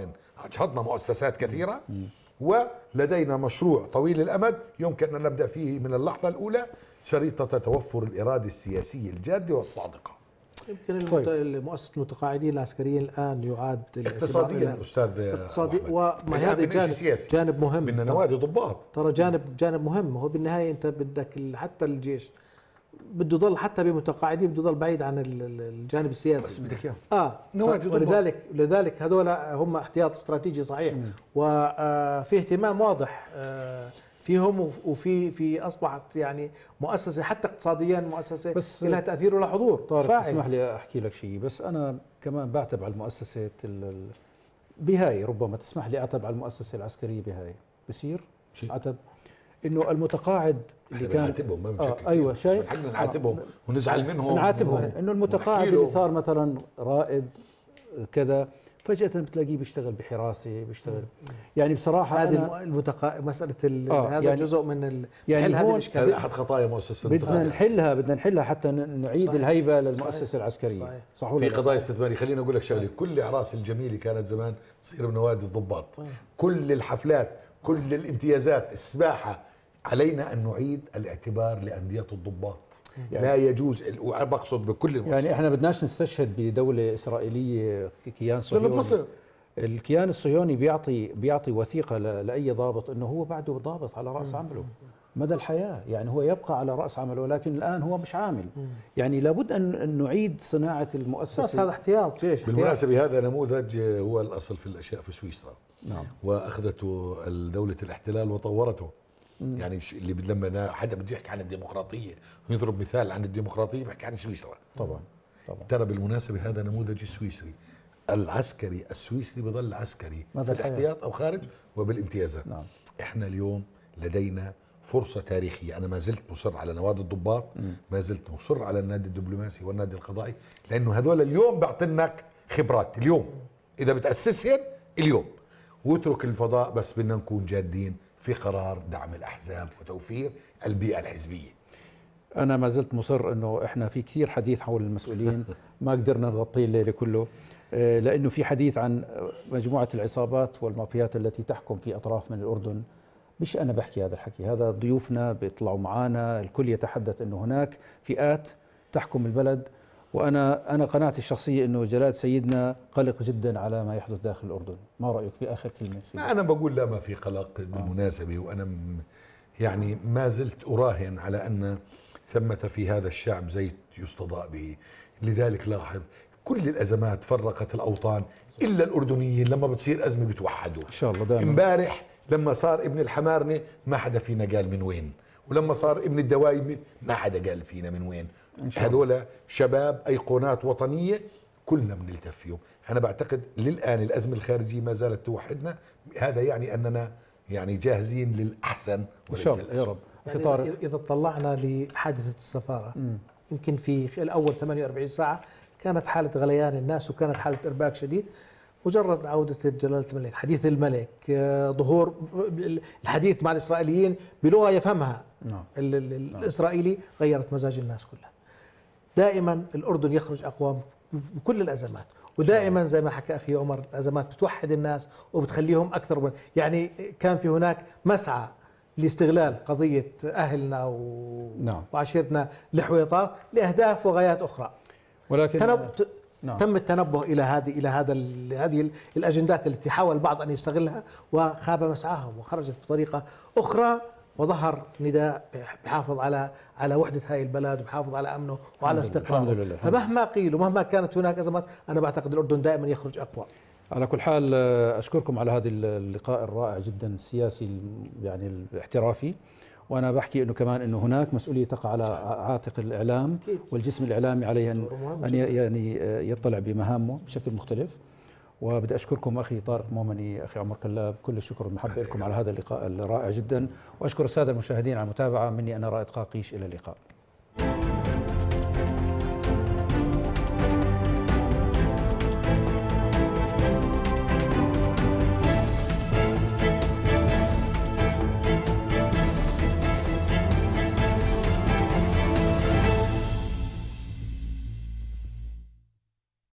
اجهضنا مؤسسات كثيره مم. ولدينا مشروع طويل الامد يمكن ان نبدا فيه من اللحظه الاولى شريطه توفر الاراده السياسيه الجاده والصادقه يمكن طيب. مؤسسه المتقاعدين العسكريين الان يعاد اقتصاديا استاذ اقتصادي وما هذا جانب, سياسي. جانب مهم بدنا نوادي ضباط ترى جانب جانب مهم هو بالنهايه انت بدك حتى الجيش بده يضل حتى بمتقاعدين بده يضل بعيد عن الجانب السياسي بس بدك اياه اه نوادي ولذلك لذلك هذول هم احتياط استراتيجي صحيح وفي آه، اهتمام واضح آه فيهم وفي في اصبحت يعني مؤسسه حتى اقتصاديا مؤسسه بس لها تاثير ولها حضور طارق اسمح لي احكي لك شيء بس انا كمان بعتب على المؤسسات بهاي ربما تسمح لي اعتب على المؤسسه العسكريه بهاي بصير عتب انه المتقاعد اللي كان نعاتبهم ما آه، بنشكك آه ايوه شايف احنا نعاتبهم آه ونزعل منهم نعاتبهم انه المتقاعد اللي صار مثلا رائد كذا فجاه بتلاقيه بيشتغل بحراسه بيشتغل يعني بصراحه هذه المتقا... مساله ال... آه هذا يعني جزء من ال... يعني نحل هذه الاشكاليه هذه احد خطايا مؤسسه بدنا نحلها بدنا نحلها حتى نعيد صحيح. الهيبه للمؤسسه صحيح. العسكريه صحيح. صح في قضايا استثماريه خليني اقول لك شغله كل الاعراس الجميله كانت زمان تصير بنوادي الضباط كل الحفلات كل الامتيازات السباحه علينا ان نعيد الاعتبار لانديه الضباط يعني لا يجوز بقصد بكل مصر يعني احنا بدناش نستشهد بدوله اسرائيليه كيان صهيوني مصر الكيان الصهيوني بيعطي بيعطي وثيقه لاي ضابط انه هو بعده ضابط على راس عمله مدى الحياه يعني هو يبقى على راس عمله ولكن الان هو مش عامل يعني لابد ان نعيد صناعه المؤسسه بس هذا احتياط جيش بالمناسبه هذا نموذج هو الاصل في الاشياء في سويسرا نعم واخذته دوله الاحتلال وطورته مم. يعني اللي لما حدا بده يحكي عن الديمقراطيه ويضرب مثال عن الديمقراطيه بحكي عن سويسرا طبعا طبعا ترى بالمناسبه هذا نموذج السويسري العسكري السويسري بظل عسكري في الاحتياط او خارج وبالامتيازات نعم. احنا اليوم لدينا فرصه تاريخيه انا ما زلت مصر على نوادي الضباط ما زلت مصر على النادي الدبلوماسي والنادي القضائي لانه هذول اليوم بيعطينك خبرات اليوم اذا بتاسسهم اليوم واترك الفضاء بس بدنا نكون جادين في قرار دعم الاحزاب وتوفير البيئه الحزبيه انا ما زلت مصر انه احنا في كثير حديث حول المسؤولين ما قدرنا نغطيه الليله كله آه، لانه في حديث عن مجموعه العصابات والمافيات التي تحكم في اطراف من الاردن مش انا بحكي هذا الحكي هذا ضيوفنا بيطلعوا معنا الكل يتحدث انه هناك فئات تحكم البلد وانا انا قناعتي الشخصيه انه جلاله سيدنا قلق جدا على ما يحدث داخل الاردن، ما رايك باخر كلمه؟ ما انا بقول لا ما في قلق آه. بالمناسبه وانا يعني ما زلت اراهن على ان ثمه في هذا الشعب زيت يستضاء به، لذلك لاحظ كل الازمات فرقت الاوطان الا الاردنيين لما بتصير ازمه بتوحدوا ان شاء الله دائما امبارح لما صار ابن الحمارنه ما حدا فينا قال من وين ولما صار ابن الدوايب ما حدا قال فينا من وين هذول شباب ايقونات وطنيه كلنا بنلتف فيهم انا بعتقد للان الازمه الخارجيه ما زالت توحدنا هذا يعني اننا يعني جاهزين للاحسن وليس ان شاء الله يا رب يعني اذا طلعنا لحادثه السفاره م. يمكن في الاول 48 ساعه كانت حاله غليان الناس وكانت حاله ارباك شديد مجرد عودة جلالة الملك حديث الملك آه، ظهور الحديث مع الإسرائيليين بلغة يفهمها نعم. نعم. الإسرائيلي غيرت مزاج الناس كلها دائما الأردن يخرج أقوى بكل الأزمات ودائما زي ما حكى أخي عمر الأزمات بتوحد الناس وبتخليهم أكثر يعني كان في هناك مسعى لاستغلال قضية أهلنا و... نعم. وعشيرتنا لحويطاف لأهداف وغايات أخرى ولكن تنب... نعم. تم التنبه إلى هذه إلى هذا هذه الأجندات التي حاول البعض أن يستغلها وخاب مسعاهم وخرجت بطريقة أخرى وظهر نداء بحافظ على على وحده هذه البلد وبحافظ على امنه وعلى استقراره الحمد لله فمهما قيل ومهما كانت هناك ازمات انا بعتقد الاردن دائما يخرج اقوى على كل حال آه، اشكركم على هذا اللقاء الرائع جدا السياسي يعني الاحترافي وانا بحكي انه كمان انه هناك مسؤوليه تقع على عاتق الاعلام والجسم الاعلامي عليه ان يعني آه، يطلع بمهامه بشكل مختلف وبدي اشكركم اخي طارق مومني اخي عمر كلاب كل الشكر والمحبه لكم على هذا اللقاء الرائع جدا واشكر الساده المشاهدين على المتابعه مني انا رائد قاقيش الى اللقاء